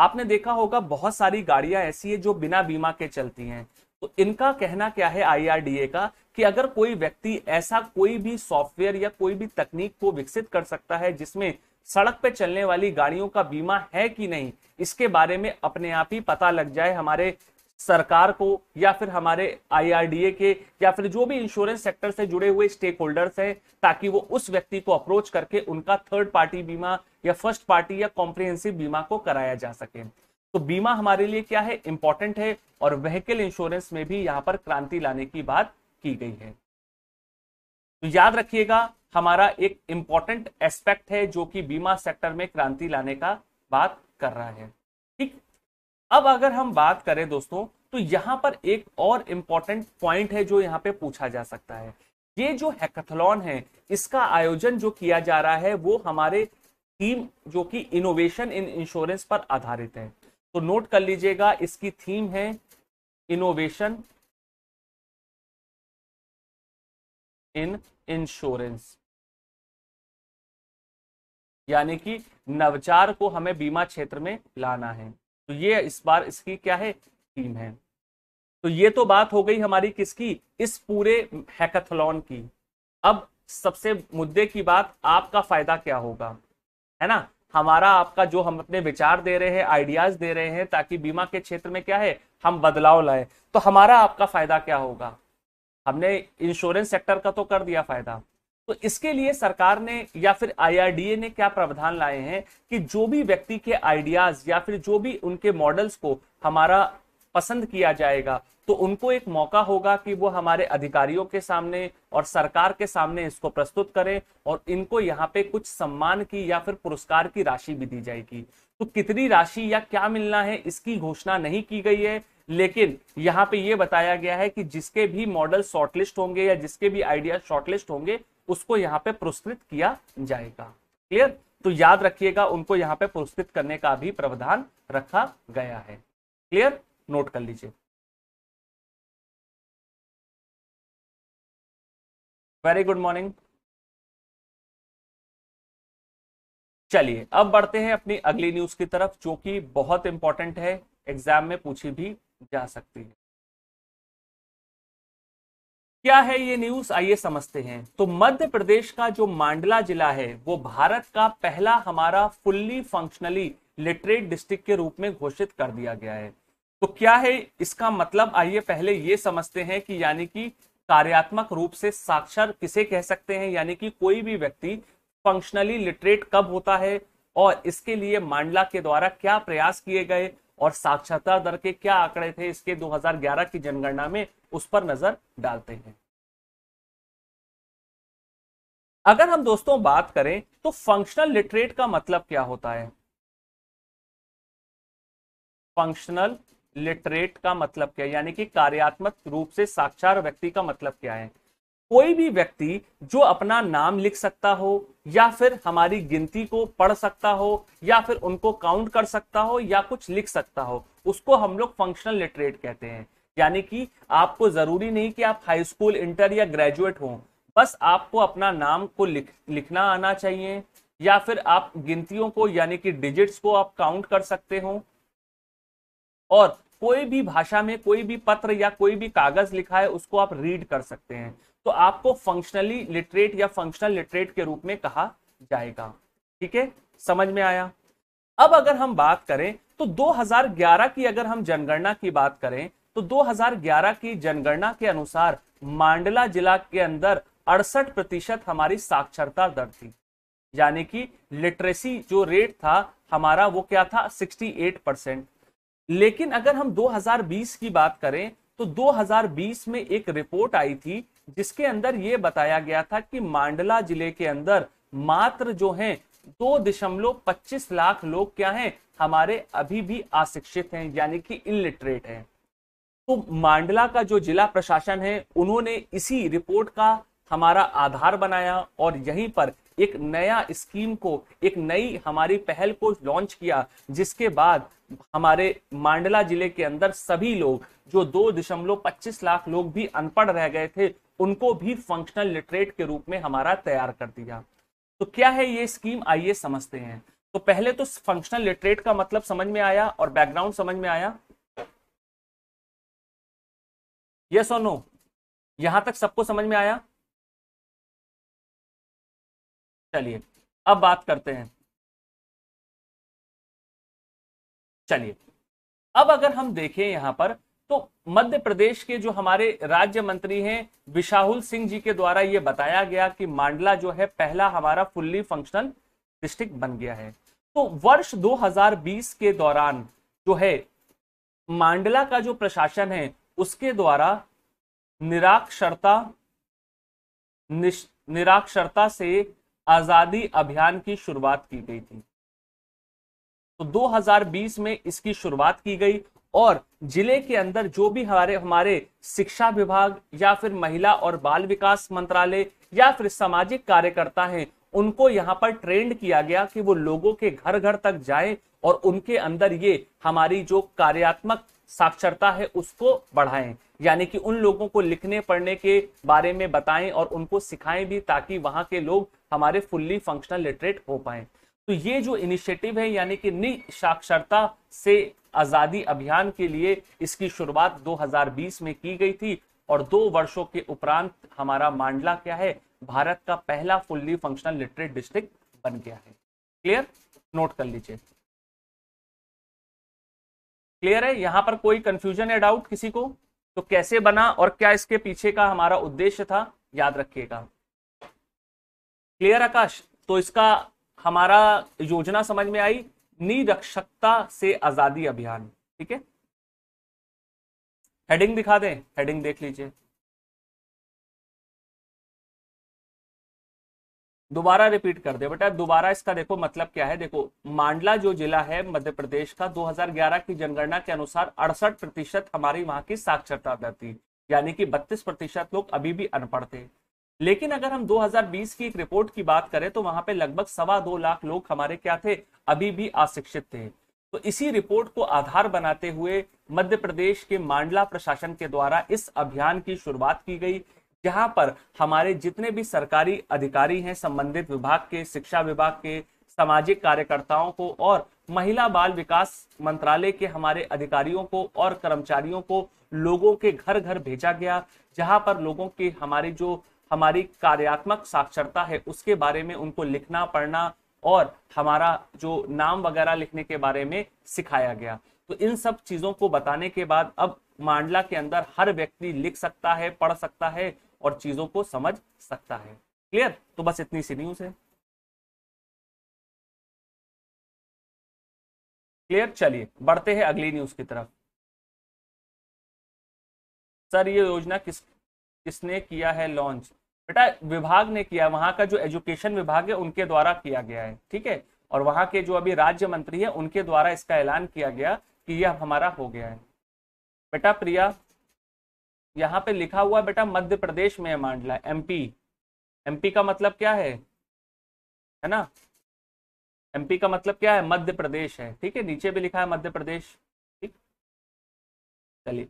आपने देखा होगा बहुत सारी गाड़ियां ऐसी है जो बिना बीमा के चलती हैं तो इनका कहना क्या है आईआरडीए का कि अगर कोई व्यक्ति ऐसा कोई भी सॉफ्टवेयर या कोई भी तकनीक को विकसित कर सकता है जिसमें सड़क पे चलने वाली गाड़ियों का बीमा है कि नहीं इसके बारे में अपने आप ही पता लग जाए हमारे सरकार को या फिर हमारे आईआरडीए के या फिर जो भी इंश्योरेंस सेक्टर से जुड़े हुए स्टेक होल्डर्स हैं ताकि वो उस व्यक्ति को अप्रोच करके उनका थर्ड पार्टी बीमा या फर्स्ट पार्टी या कॉम्प्रिहेंसिव बीमा को कराया जा सके तो बीमा हमारे लिए क्या है इंपॉर्टेंट है और व्हीकल इंश्योरेंस में भी यहां पर क्रांति लाने की बात की गई है तो याद रखिएगा हमारा एक इंपॉर्टेंट एस्पेक्ट है जो कि बीमा सेक्टर में क्रांति लाने का बात कर रहा है ठीक अब अगर हम बात करें दोस्तों तो यहां पर एक और इंपॉर्टेंट पॉइंट है जो यहाँ पे पूछा जा सकता है ये जो हैकथलॉन है इसका आयोजन जो किया जा रहा है वो हमारे थीम जो कि इनोवेशन इन इंश्योरेंस पर आधारित है तो नोट कर लीजिएगा इसकी थीम है इनोवेशन इन इंश्योरेंस यानी कि नवचार को हमें बीमा क्षेत्र में लाना है तो ये इस बार इसकी क्या है थीम है तो ये तो बात हो गई हमारी किसकी इस पूरे हैकाथलॉन की अब सबसे मुद्दे की बात आपका फायदा क्या होगा है ना हमारा आपका जो हम अपने विचार दे रहे हैं आइडियाज दे रहे हैं ताकि बीमा के क्षेत्र में क्या है हम बदलाव लाए तो हमारा आपका फायदा क्या होगा हमने इंश्योरेंस सेक्टर का तो कर दिया फायदा तो इसके लिए सरकार ने या फिर आईआरडीए ने क्या प्रावधान लाए हैं कि जो भी व्यक्ति के आइडियाज या फिर जो भी उनके मॉडल्स को हमारा पसंद किया जाएगा तो उनको एक मौका होगा कि वो हमारे अधिकारियों के सामने और सरकार के सामने इसको प्रस्तुत करें और इनको यहाँ पे कुछ सम्मान की या फिर पुरस्कार की राशि भी दी जाएगी तो कितनी राशि या क्या मिलना है इसकी घोषणा नहीं की गई है लेकिन यहाँ पे ये बताया गया है कि जिसके भी मॉडल शॉर्टलिस्ट होंगे या जिसके भी आइडिया शॉर्टलिस्ट होंगे उसको यहाँ पे पुरस्कृत किया जाएगा क्लियर तो याद रखिएगा उनको यहाँ पे पुरस्कृत करने का भी प्रावधान रखा गया है क्लियर नोट कर लीजिए वेरी गुड मॉर्निंग चलिए अब बढ़ते हैं अपनी अगली न्यूज की तरफ जो कि बहुत इंपॉर्टेंट है एग्जाम में पूछी भी जा सकती है क्या है ये न्यूज आइए समझते हैं तो मध्य प्रदेश का जो मांडला जिला है वो भारत का पहला हमारा फुल्ली फंक्शनली लिटरेट डिस्ट्रिक्ट के रूप में घोषित कर दिया गया है तो क्या है इसका मतलब आइए पहले ये समझते हैं कि यानी कि कार्यात्मक रूप से साक्षर किसे कह सकते हैं यानी कि कोई भी व्यक्ति फंक्शनली लिटरेट कब होता है और इसके लिए मांडला के द्वारा क्या प्रयास किए गए और साक्षरता दर के क्या आंकड़े थे इसके 2011 की जनगणना में उस पर नजर डालते हैं अगर हम दोस्तों बात करें तो फंक्शनल लिटरेट का मतलब क्या होता है फंक्शनल लिटरेट का मतलब क्या है यानी कि कार्यात्मक रूप से साक्षर व्यक्ति का मतलब क्या है कोई भी व्यक्ति जो अपना नाम लिख सकता हो या फिर हमारी गिनती को पढ़ सकता हो या फिर उनको काउंट कर सकता हो या कुछ लिख सकता हो उसको हम लोग फंक्शनल लिटरेट कहते हैं यानी कि आपको जरूरी नहीं कि आप हाई स्कूल इंटर या ग्रेजुएट हो बस आपको अपना नाम को लिख लिखना आना चाहिए या फिर आप गिनतियों को यानी कि डिजिट्स को आप काउंट कर सकते हो और कोई भी भाषा में कोई भी पत्र या कोई भी कागज लिखा है उसको आप रीड कर सकते हैं तो आपको फंक्शनली लिटरेट या फंक्शनल लिटरेट के रूप में कहा जाएगा ठीक है समझ में आया अब अगर हम बात करें तो 2011 की अगर हम जनगणना की बात करें तो 2011 की जनगणना के अनुसार मांडला जिला के अंदर अड़सठ प्रतिशत हमारी साक्षरता दर थी यानी कि लिटरेसी जो रेट था हमारा वो क्या था 68 परसेंट लेकिन अगर हम 2020 की बात करें तो 2020 में एक रिपोर्ट आई थी जिसके अंदर ये बताया गया था कि मांडला जिले के अंदर मात्र जो है दो दशमलव पच्चीस लाख लोग क्या हैं हमारे अभी भी अशिक्षित हैं यानी कि इलिटरेट हैं तो मांडला का जो जिला प्रशासन है उन्होंने इसी रिपोर्ट का हमारा आधार बनाया और यहीं पर एक नया स्कीम को एक नई हमारी पहल को लॉन्च किया जिसके बाद हमारे मांडला जिले के अंदर सभी लोग जो दो दशमलव पच्चीस लाख लोग भी अनपढ़ रह गए थे उनको भी फंक्शनल लिटरेट के रूप में हमारा तैयार कर दिया तो क्या है ये स्कीम आइए समझते हैं तो पहले तो फंक्शनल लिटरेट का मतलब समझ में आया और बैकग्राउंड समझ में आया यस और नो यहां तक सबको समझ में आया चलिए अब बात करते हैं चलिए अब अगर हम देखें यहां पर तो मध्य प्रदेश के जो हमारे राज्य मंत्री हैं विशाहुल सिंह जी के द्वारा यह बताया गया कि मांडला जो है पहला हमारा फुल्ली फंक्शनल डिस्ट्रिक्ट बन गया है तो वर्ष 2020 के दौरान जो है मांडला का जो प्रशासन है उसके द्वारा निराक्षरता निराक्षरता से आजादी अभियान की शुरुआत की गई थी तो 2020 में इसकी शुरुआत की गई और जिले के अंदर जो भी हमारे हमारे शिक्षा विभाग या फिर महिला और बाल विकास मंत्रालय या फिर सामाजिक कार्यकर्ता हैं उनको यहाँ पर ट्रेंड किया गया कि वो लोगों के घर घर तक जाएं और उनके अंदर ये हमारी जो कार्यात्मक साक्षरता है उसको बढ़ाएं यानी कि उन लोगों को लिखने पढ़ने के बारे में बताएं और उनको सिखाएं भी ताकि वहां के लोग हमारे फुल्ली फंक्शनल लिटरेट हो पाएं तो ये जो इनिशिएटिव है यानी कि साक्षरता से आज़ादी अभियान के लिए इसकी शुरुआत 2020 में की गई थी और दो वर्षों के उपरांत हमारा मांडला क्या है भारत का पहला फुल्ली फंक्शनल लिटरेट डिस्ट्रिक्ट बन गया है क्लियर नोट कर लीजिए क्लियर है यहां पर कोई कंफ्यूजन है डाउट किसी को तो कैसे बना और क्या इसके पीछे का हमारा उद्देश्य था याद रखिएगा क्लियर आकाश तो इसका हमारा योजना समझ में आई निरक्षकता से आजादी अभियान ठीक है हेडिंग दिखा दें हेडिंग देख लीजिए दोबारा रिपीट कर दे बेटा दोबारा इसका देखो मतलब क्या है देखो मांडला जो जिला है मध्य प्रदेश का 2011 की जनगणना के अनुसार अड़सठ प्रतिशत हमारी वहां की साक्षरता दर थी यानी कि बत्तीस प्रतिशत लोग अभी भी अनपढ़ थे लेकिन अगर हम 2020 की एक रिपोर्ट की बात करें तो वहां पे लगभग सवा दो लाख लोग हमारे क्या थे अभी भी अशिक्षित थे तो इसी रिपोर्ट को आधार बनाते हुए मध्य प्रदेश के मांडला प्रशासन के द्वारा इस अभियान की शुरुआत की गई जहां पर हमारे जितने भी सरकारी अधिकारी हैं संबंधित विभाग के शिक्षा विभाग के सामाजिक कार्यकर्ताओं को और महिला बाल विकास मंत्रालय के हमारे अधिकारियों को और कर्मचारियों को लोगों के घर घर भेजा गया जहां पर लोगों के हमारे जो हमारी कार्यात्मक साक्षरता है उसके बारे में उनको लिखना पढ़ना और हमारा जो नाम वगैरह लिखने के बारे में सिखाया गया तो इन सब चीज़ों को बताने के बाद अब मांडला के अंदर हर व्यक्ति लिख सकता है पढ़ सकता है और चीज़ों को समझ सकता है क्लियर तो बस इतनी सी न्यूज़ है क्लियर चलिए बढ़ते हैं अगली न्यूज की तरफ सर ये योजना किस किसने किया है लॉन्च बेटा विभाग ने किया वहां का जो एजुकेशन विभाग है उनके द्वारा किया गया है ठीक है और वहां के जो अभी राज्य मंत्री है उनके द्वारा इसका ऐलान किया गया कि यह हमारा हो गया है बेटा प्रिया यहाँ पे लिखा हुआ बेटा मध्य प्रदेश में है मांडला एमपी एमपी का मतलब क्या है है ना एमपी का मतलब क्या है मध्य प्रदेश है ठीक है नीचे भी लिखा है मध्य प्रदेश ठीक चलिए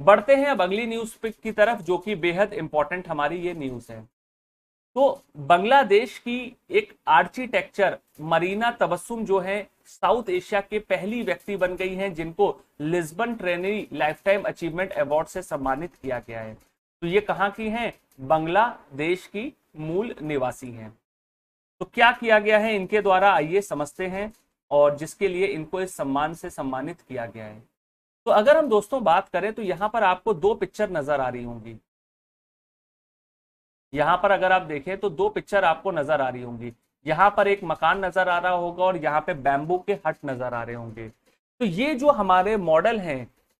बढ़ते हैं अब अगली न्यूज पिक की तरफ जो कि बेहद इंपॉर्टेंट हमारी ये न्यूज है तो बांग्लादेश की एक आर्किटेक्चर मरीना तबस्सुम जो है साउथ एशिया के पहली व्यक्ति बन गई हैं जिनको Lisbon Triennale life time achievement award से सम्मानित किया गया है तो ये कहाँ की हैं बांग्लादेश की मूल निवासी हैं तो क्या किया गया है इनके द्वारा आइए समझते हैं और जिसके लिए इनको इस सम्मान से सम्मानित किया गया है तो अगर हम दोस्तों बात करें तो यहां पर आपको दो पिक्चर नजर आ रही होंगी यहां पर अगर आप देखें तो दो पिक्चर आपको नजर आ रही होंगी यहां पर एक मकान नजर आ रहा होगा और यहाँ पे बैम्बू के हट नजर आ रहे होंगे तो ये जो हमारे मॉडल हैं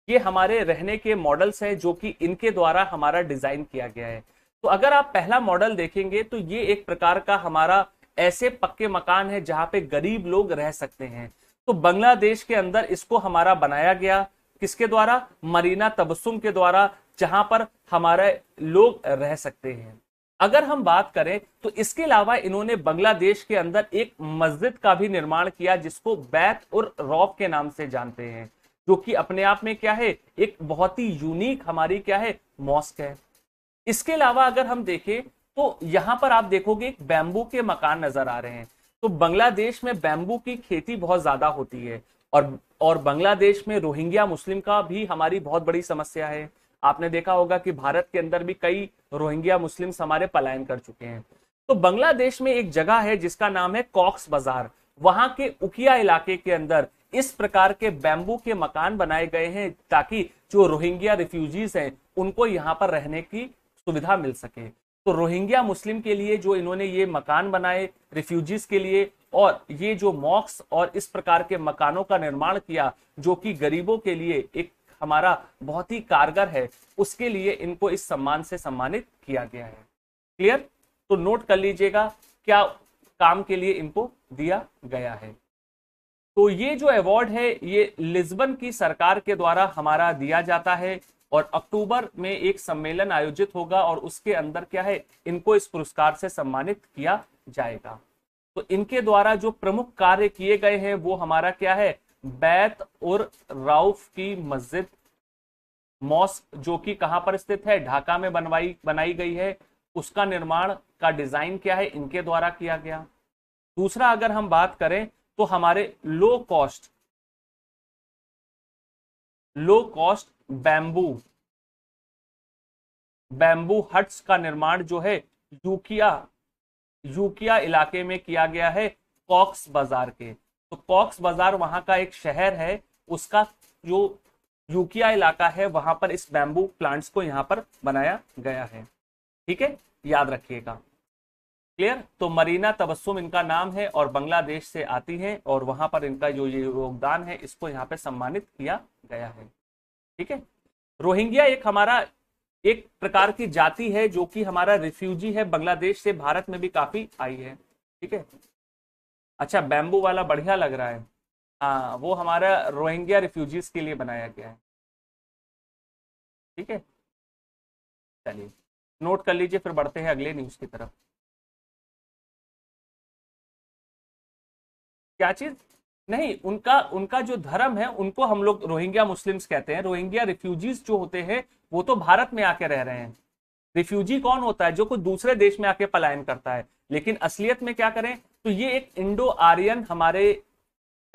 ये हमारे रहने के मॉडल्स हैं जो कि इनके द्वारा हमारा डिजाइन किया गया है तो अगर आप पहला मॉडल देखेंगे तो ये एक प्रकार का हमारा ऐसे पक्के मकान है जहां पे गरीब लोग रह सकते हैं तो बांग्लादेश के अंदर इसको हमारा बनाया गया किसके द्वारा मरीना तबसुम के द्वारा जहां पर हमारे लोग रह सकते हैं अगर हम बात करें तो इसके अलावा इन्होंने बांग्लादेश के अंदर एक मस्जिद का भी निर्माण किया जिसको बैत और रौफ के नाम से जानते हैं जो कि अपने आप में क्या है एक बहुत ही यूनिक हमारी क्या है मॉस्क है इसके अलावा अगर हम देखें तो यहां पर आप देखोगे एक बैम्बू के मकान नजर आ रहे हैं तो बांग्लादेश में बैम्बू की खेती बहुत ज्यादा होती है और और बांग्लादेश में रोहिंग्या मुस्लिम का भी हमारी बहुत बड़ी समस्या है आपने देखा होगा कि भारत के अंदर भी कई रोहिंग्या मुस्लिम हमारे पलायन कर चुके हैं तो बांग्लादेश में एक जगह है जिसका नाम है कॉक्स बाजार वहां के उकिया इलाके के अंदर इस प्रकार के बैम्बू के मकान बनाए गए हैं ताकि जो रोहिंग्या रिफ्यूजीज हैं उनको यहाँ पर रहने की सुविधा मिल सके तो रोहिंग्या मुस्लिम के लिए जो इन्होंने ये मकान बनाए रिफ्यूजीज के लिए और ये जो मॉक्स और इस प्रकार के मकानों का निर्माण किया जो कि गरीबों के लिए एक हमारा बहुत ही कारगर है उसके लिए इनको इस सम्मान से सम्मानित किया गया है क्लियर तो नोट कर लीजिएगा क्या काम के लिए इनको दिया गया है तो ये जो अवार्ड है ये लिस्बन की सरकार के द्वारा हमारा दिया जाता है और अक्टूबर में एक सम्मेलन आयोजित होगा और उसके अंदर क्या है इनको इस पुरस्कार से सम्मानित किया जाएगा तो इनके द्वारा जो प्रमुख कार्य किए गए हैं वो हमारा क्या है बैत और राउफ की मस्जिद मॉस जो कि कहां पर स्थित है ढाका में बनवाई बनाई गई है उसका निर्माण का डिजाइन क्या है इनके द्वारा किया गया दूसरा अगर हम बात करें तो हमारे low cost low cost bamboo bamboo huts का निर्माण जो है यूकिया यूकिया इलाके में किया गया है कॉक्स बाजार के तो कॉक्स बाजार वहां का एक शहर है उसका जो यूकिया इलाका है वहां पर इस बैम्बू प्लांट्स को यहाँ पर बनाया गया है ठीक है याद रखिएगा क्लियर तो मरीना तबस्सुम इनका नाम है और बांग्लादेश से आती है और वहां पर इनका जो ये योगदान है इसको यहाँ पे सम्मानित किया गया है ठीक है रोहिंग्या एक हमारा एक प्रकार की जाति है जो कि हमारा रिफ्यूजी है बांग्लादेश से भारत में भी काफी आई है ठीक है अच्छा बैम्बू वाला बढ़िया लग रहा है हाँ वो हमारा रोहिंग्या रिफ्यूजीज के लिए बनाया गया है ठीक है चलिए नोट कर लीजिए फिर बढ़ते हैं अगले न्यूज की तरफ क्या चीज नहीं उनका उनका जो धर्म है उनको हम लोग रोहिंग्या मुस्लिम्स कहते हैं रोहिंग्या रिफ्यूजीज जो होते हैं वो तो भारत में आके रह रहे हैं रिफ्यूजी कौन होता है जो कोई दूसरे देश में आके पलायन करता है लेकिन असलियत में क्या करें तो ये एक इंडो आर्यन हमारे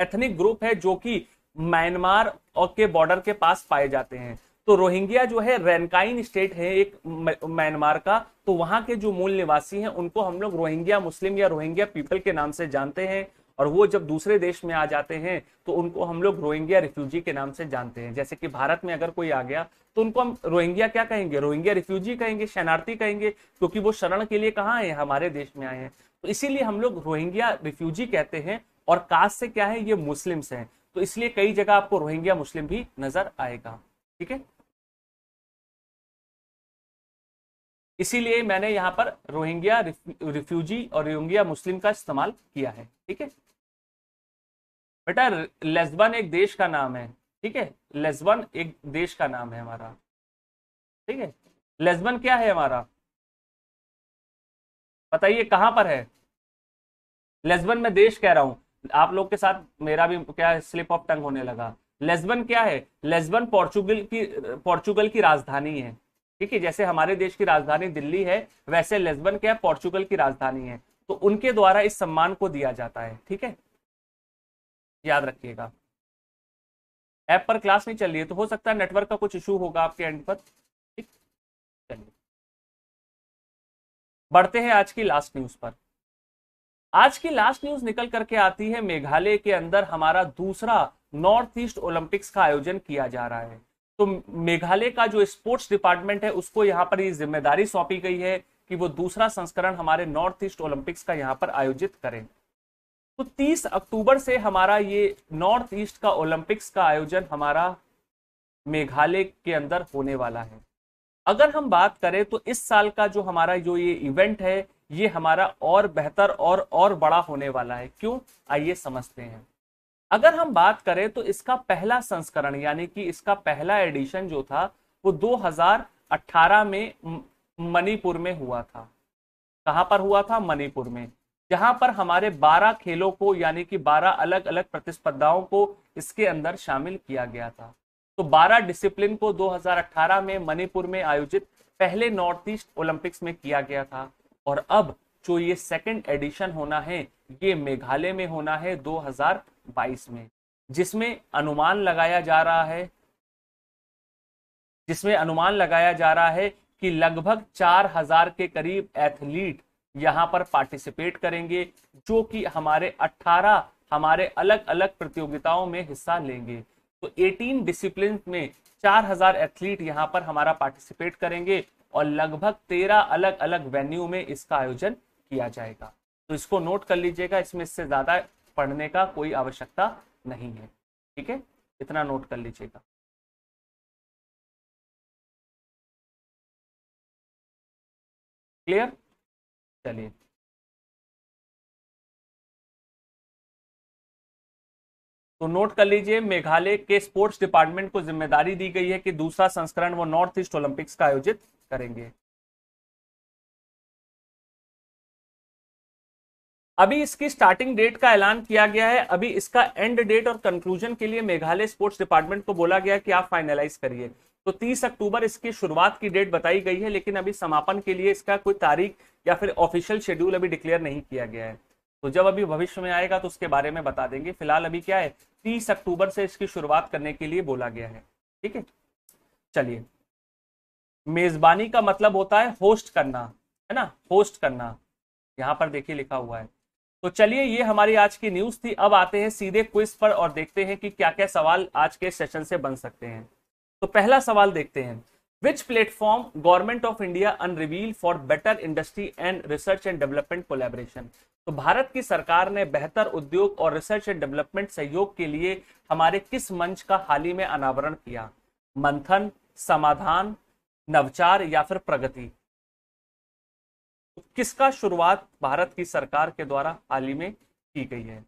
एथनिक ग्रुप है जो कि म्यांमार और के बॉर्डर के पास पाए जाते हैं तो रोहिंग्या जो है रैनकाइन स्टेट है एक म्यांमार का तो वहां के जो मूल निवासी हैं उनको हम लोग रोहिंग्या मुस्लिम या रोहिंग्या पीपल के नाम से जानते हैं और वो जब दूसरे देश में आ जाते हैं तो उनको हम लोग रोहिंग्या रिफ्यूजी के नाम से जानते हैं जैसे कि भारत में अगर कोई आ गया तो उनको हम रोहिंग्या क्या कहेंगे रोहिंग्या रिफ्यूजी कहेंगे शरणार्थी कहेंगे क्योंकि वो शरण के लिए कहाँ आए हमारे देश में आए हैं तो इसीलिए हम लोग रोहिंग्या रिफ्यूजी कहते हैं और कास्ट से क्या है ये मुस्लिम्स हैं तो इसलिए कई जगह आपको रोहिंग्या मुस्लिम भी नजर आएगा ठीक है इसीलिए मैंने यहां पर रोहिंग्या रिफ्यूजी और रोहिंग्या मुस्लिम का इस्तेमाल किया है ठीक है बेटा लेस्बन एक देश का नाम है ठीक है लेस्बन एक देश का नाम है हमारा ठीक है लेस्बन क्या है हमारा बताइए कहां पर है लेस्बन में देश कह रहा हूं आप लोग के साथ मेरा भी क्या स्लिप ऑफ टंग होने लगा लेस्बन क्या है लेस्बन पोर्चुगल की पोर्चुगल की राजधानी है ठीक है जैसे हमारे देश की राजधानी दिल्ली है वैसे लेस्बन क्या है पोर्चुगल की राजधानी है तो उनके द्वारा इस सम्मान को दिया जाता है ठीक है याद रखिएगा ऐप पर क्लास नहीं चल रही है तो हो सकता है नेटवर्क का कुछ इशू होगा आपके एंड पर ठीक चलिए बढ़ते हैं आज की लास्ट न्यूज पर आज की लास्ट न्यूज निकल करके आती है मेघालय के अंदर हमारा दूसरा नॉर्थ ईस्ट ओलंपिक्स का आयोजन किया जा रहा है तो मेघालय का जो स्पोर्ट्स डिपार्टमेंट है उसको यहाँ पर ये जिम्मेदारी सौंपी गई है कि वो दूसरा संस्करण हमारे नॉर्थ ईस्ट ओलंपिक्स का यहाँ पर आयोजित करें तो 30 अक्टूबर से हमारा ये नॉर्थ ईस्ट का ओलंपिक्स का आयोजन हमारा मेघालय के अंदर होने वाला है अगर हम बात करें तो इस साल का जो हमारा जो ये इवेंट है ये हमारा और बेहतर और और बड़ा होने वाला है क्यों आइए समझते हैं अगर हम बात करें तो इसका पहला संस्करण यानी कि इसका पहला एडिशन जो था वो 2018 में मणिपुर में हुआ था कहाँ पर हुआ था मणिपुर में जहां पर हमारे 12 खेलों को यानी कि 12 अलग अलग प्रतिस्पर्धाओं को इसके अंदर शामिल किया गया था तो 12 डिसिप्लिन को 2018 में मणिपुर में आयोजित पहले नॉर्थ ईस्ट ओलंपिक्स में किया गया था और अब जो ये सेकंड एडिशन होना है ये मेघालय में होना है 2022 में जिसमें अनुमान लगाया जा रहा है जिसमें अनुमान लगाया जा रहा है कि लगभग 4000 के करीब एथलीट यहाँ पर पार्टिसिपेट करेंगे जो कि हमारे 18 हमारे अलग अलग प्रतियोगिताओं में हिस्सा लेंगे तो 18 डिसिप्लिन में 4000 एथलीट यहाँ पर हमारा पार्टिसिपेट करेंगे और लगभग 13 अलग अलग वेन्यू में इसका आयोजन किया जाएगा तो इसको नोट कर लीजिएगा इसमें इससे ज़्यादा पढ़ने का कोई आवश्यकता नहीं है ठीक है इतना नोट कर लीजिएगा क्लियर चलिए तो नोट कर लीजिए मेघालय के स्पोर्ट्स डिपार्टमेंट को जिम्मेदारी दी गई है कि दूसरा संस्करण वो नॉर्थ ईस्ट ओलंपिक्स का आयोजित करेंगे अभी इसकी स्टार्टिंग डेट का ऐलान किया गया है अभी इसका एंड डेट और कंक्लूजन के लिए मेघालय स्पोर्ट्स डिपार्टमेंट को बोला गया कि आप फाइनलाइज करिए तो 30 अक्टूबर इसकी शुरुआत की डेट बताई गई है लेकिन अभी समापन के लिए इसका कोई तारीख या फिर ऑफिशियल शेड्यूल अभी डिक्लेयर नहीं किया गया है तो जब अभी भविष्य में आएगा तो उसके बारे में बता देंगे फिलहाल अभी क्या है तीस अक्टूबर से इसकी शुरुआत करने के लिए बोला गया है ठीक है चलिए मेजबानी का मतलब होता है होस्ट करना है ना होस्ट करना यहां पर देखिए लिखा हुआ है तो चलिए ये हमारी आज की न्यूज थी अब आते हैं सीधे क्विज पर और देखते हैं कि क्या क्या सवाल आज के सेशन से बन सकते हैं तो पहला सवाल देखते हैं which platform government of India unveil for better industry and research and development collaboration तो भारत की सरकार ने बेहतर उद्योग और रिसर्च एंड डेवलपमेंट सहयोग के लिए हमारे किस मंच का हाल ही में अनावरण किया मंथन समाधान नवचार या फिर प्रगति किसका शुरुआत भारत की सरकार के द्वारा हाल ही में की गई है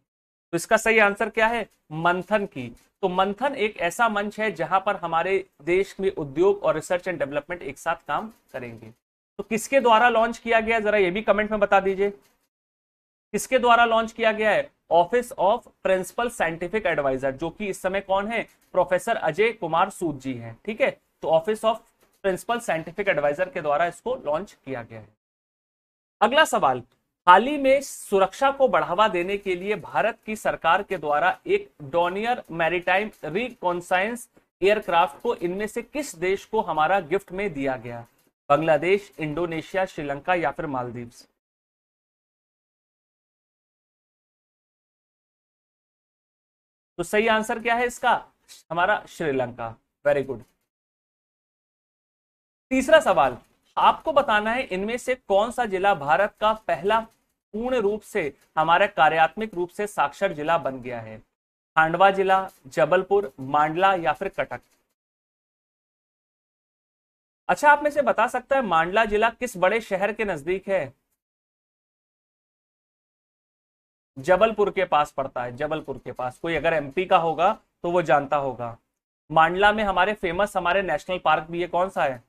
तो इसका सही आंसर क्या है मंथन की तो मंथन एक ऐसा मंच है जहां पर हमारे देश में उद्योग और रिसर्च एंड डेवलपमेंट एक साथ काम करेंगे तो किसके द्वारा लॉन्च किया गया जरा ये भी कमेंट में बता दीजिए किसके द्वारा लॉन्च किया गया है office of principal scientific advisor जो कि इस समय कौन है प्रोफेसर अजय कुमार सूद जी हैं ठीक है तो office of principal scientific advisor के द्वारा इसको लॉन्च किया गया है अगला सवाल हाल ही में सुरक्षा को बढ़ावा देने के लिए भारत की सरकार के द्वारा एक डोनियर मैरिटाइम रिकॉन्साइंस एयरक्राफ्ट को इनमें से किस देश को हमारा गिफ्ट में दिया गया बांग्लादेश इंडोनेशिया श्रीलंका या फिर मालदीव तो सही आंसर क्या है इसका हमारा श्रीलंका वेरी गुड तीसरा सवाल आपको बताना है इनमें से कौन सा जिला भारत का पहला पूर्ण रूप से हमारा कार्यात्मक रूप से साक्षर जिला बन गया है खांडवा जिला जबलपुर मांडला या फिर कटक अच्छा आप में से बता सकता है मांडला जिला किस बड़े शहर के नजदीक है जबलपुर के पास पड़ता है जबलपुर के पास कोई अगर एमपी का होगा तो वो जानता होगा मांडला में हमारे फेमस हमारे नेशनल पार्क भी है कौन सा है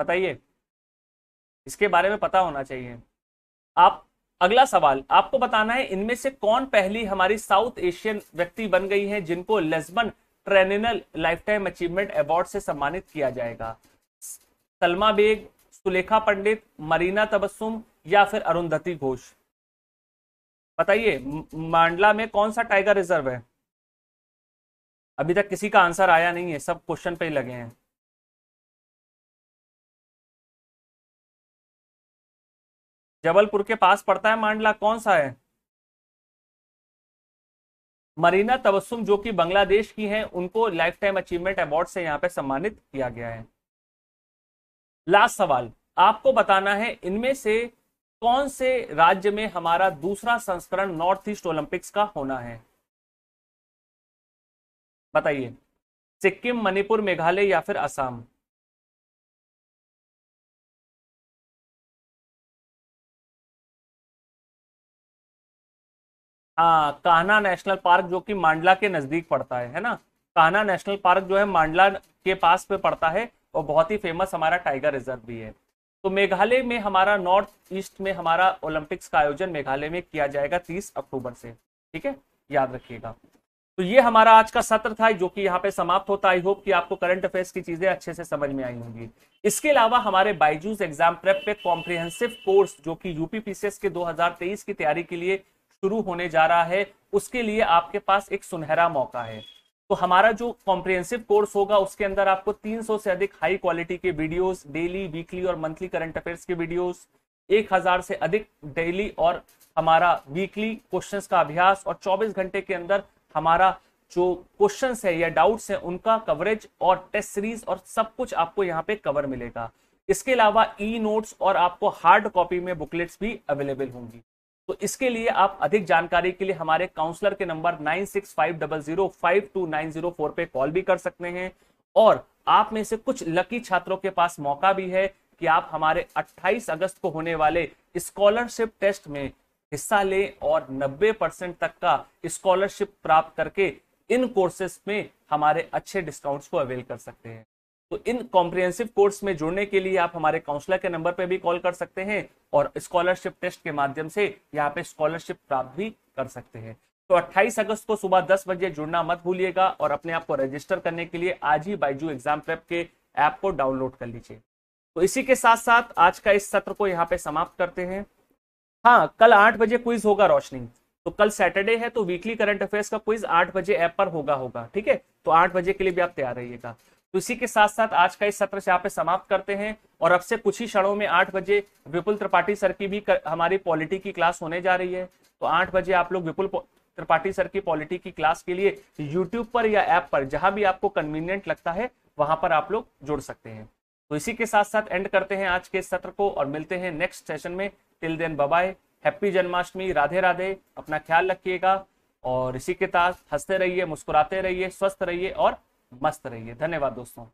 बताइए इसके बारे में पता होना चाहिए आप अगला सवाल आपको बताना है इनमें से कौन पहली हमारी साउथ एशियन व्यक्ति बन गई है जिनको Lisbon Triennale life time achievement award से सम्मानित किया जाएगा सलमा बेग सुलेखा पंडित मरीना तबस्सुम या फिर अरुंधति घोष बताइए मांडला में कौन सा टाइगर रिजर्व है अभी तक किसी का आंसर आया नहीं है सब क्वेश्चन पे ही लगे हैं जबलपुर के पास पड़ता है मांडला कौन सा है मरीना तबस्सुम जो कि बांग्लादेश की हैं उनको लाइफ टाइम अचीवमेंट अवार्ड से यहां पे सम्मानित किया गया है लास्ट सवाल आपको बताना है इनमें से कौन से राज्य में हमारा दूसरा संस्करण नॉर्थ ईस्ट ओलंपिक्स का होना है बताइए सिक्किम मणिपुर मेघालय या फिर असम हाँ कान्हा नेशनल पार्क जो कि मांडला के नज़दीक पड़ता है है ना कान्हा नेशनल पार्क जो है मांडला के पास पे पड़ता है और बहुत ही फेमस हमारा टाइगर रिजर्व भी है तो मेघालय में हमारा नॉर्थ ईस्ट में हमारा ओलंपिक्स का आयोजन मेघालय में किया जाएगा तीस अक्टूबर से ठीक है याद रखिएगा तो ये हमारा आज का सत्र था जो कि यहाँ पे समाप्त होता आई होप कि आपको करंट अफेयर्स की चीजें अच्छे से समझ में आई होंगी इसके अलावा हमारे बाइजूस एग्जाम प्रेप पे कॉम्प्रिहेंसिव कोर्स जो कि यूपीपीसीएस के 2023 की तैयारी के लिए शुरू होने जा रहा है उसके लिए आपके पास एक सुनहरा मौका है तो हमारा जो कॉम्प्रिहेंसिव कोर्स होगा उसके अंदर आपको 300 से अधिक हाई क्वालिटी के वीडियोस डेली वीकली और मंथली करंट अफेयर्स के वीडियोस 1000 से अधिक डेली और हमारा वीकली क्वेश्चंस का अभ्यास और 24 घंटे के अंदर हमारा जो क्वेश्चंस है या डाउट्स है उनका कवरेज और टेस्ट सीरीज और सब कुछ आपको यहाँ पे कवर मिलेगा इसके अलावा ई नोट्स और आपको हार्ड कॉपी में बुकलेट्स भी अवेलेबल होंगी तो इसके लिए आप अधिक जानकारी के लिए हमारे काउंसलर के number nine six five double zero five two nine zero four पे कॉल भी कर सकते हैं और आप में से कुछ लकी छात्रों के पास मौका भी है कि आप हमारे 28 अगस्त को होने वाले स्कॉलरशिप टेस्ट में हिस्सा लें और 90 परसेंट तक का स्कॉलरशिप प्राप्त करके इन कोर्सेस में हमारे अच्छे डिस्काउंट्स को अवेल कर सकते हैं तो इन कॉम्प्रिहेंसिव कोर्स में जुड़ने के लिए आप हमारे काउंसलर के नंबर पर भी कॉल कर सकते हैं और स्कॉलरशिप टेस्ट के माध्यम से यहाँ पे स्कॉलरशिप प्राप्त भी कर सकते हैं तो 28 अगस्त को सुबह 10 बजे जुड़ना मत भूलिएगा और अपने आप को रजिस्टर करने के लिए आज ही बाइजू एग्जाम प्रेप के ऐप को डाउनलोड कर लीजिए तो इसी के साथ साथ आज का इस सत्र को यहाँ पे समाप्त करते हैं हाँ कल आठ बजे क्विज होगा रोशनी तो कल सैटरडे है तो वीकली करंट अफेयर्स का क्विज आठ बजे ऐप पर होगा होगा ठीक है तो आठ बजे के लिए भी आप तैयार रहिएगा तो इसी के साथ साथ आज का इस सत्र से यहाँ पे समाप्त करते हैं और अब से कुछ ही क्षणों में आठ बजे विपुल त्रिपाठी सर की भी कर, हमारी पॉलिटी की क्लास होने जा रही है तो आठ बजे आप लोग विपुल त्रिपाठी सर की पॉलिटी की क्लास के लिए यूट्यूब पर या ऐप पर जहां भी आपको कन्वीनियंट लगता है वहां पर आप लोग जुड़ सकते हैं तो इसी के साथ साथ एंड करते हैं आज के सत्र को और मिलते हैं नेक्स्ट सेशन में till then bye bye happy Janmashtami Radhe Radhe अपना ख्याल रखिएगा और इसी के साथ हंसते रहिए मुस्कुराते रहिए स्वस्थ रहिए और मस्त रहिए धन्यवाद दोस्तों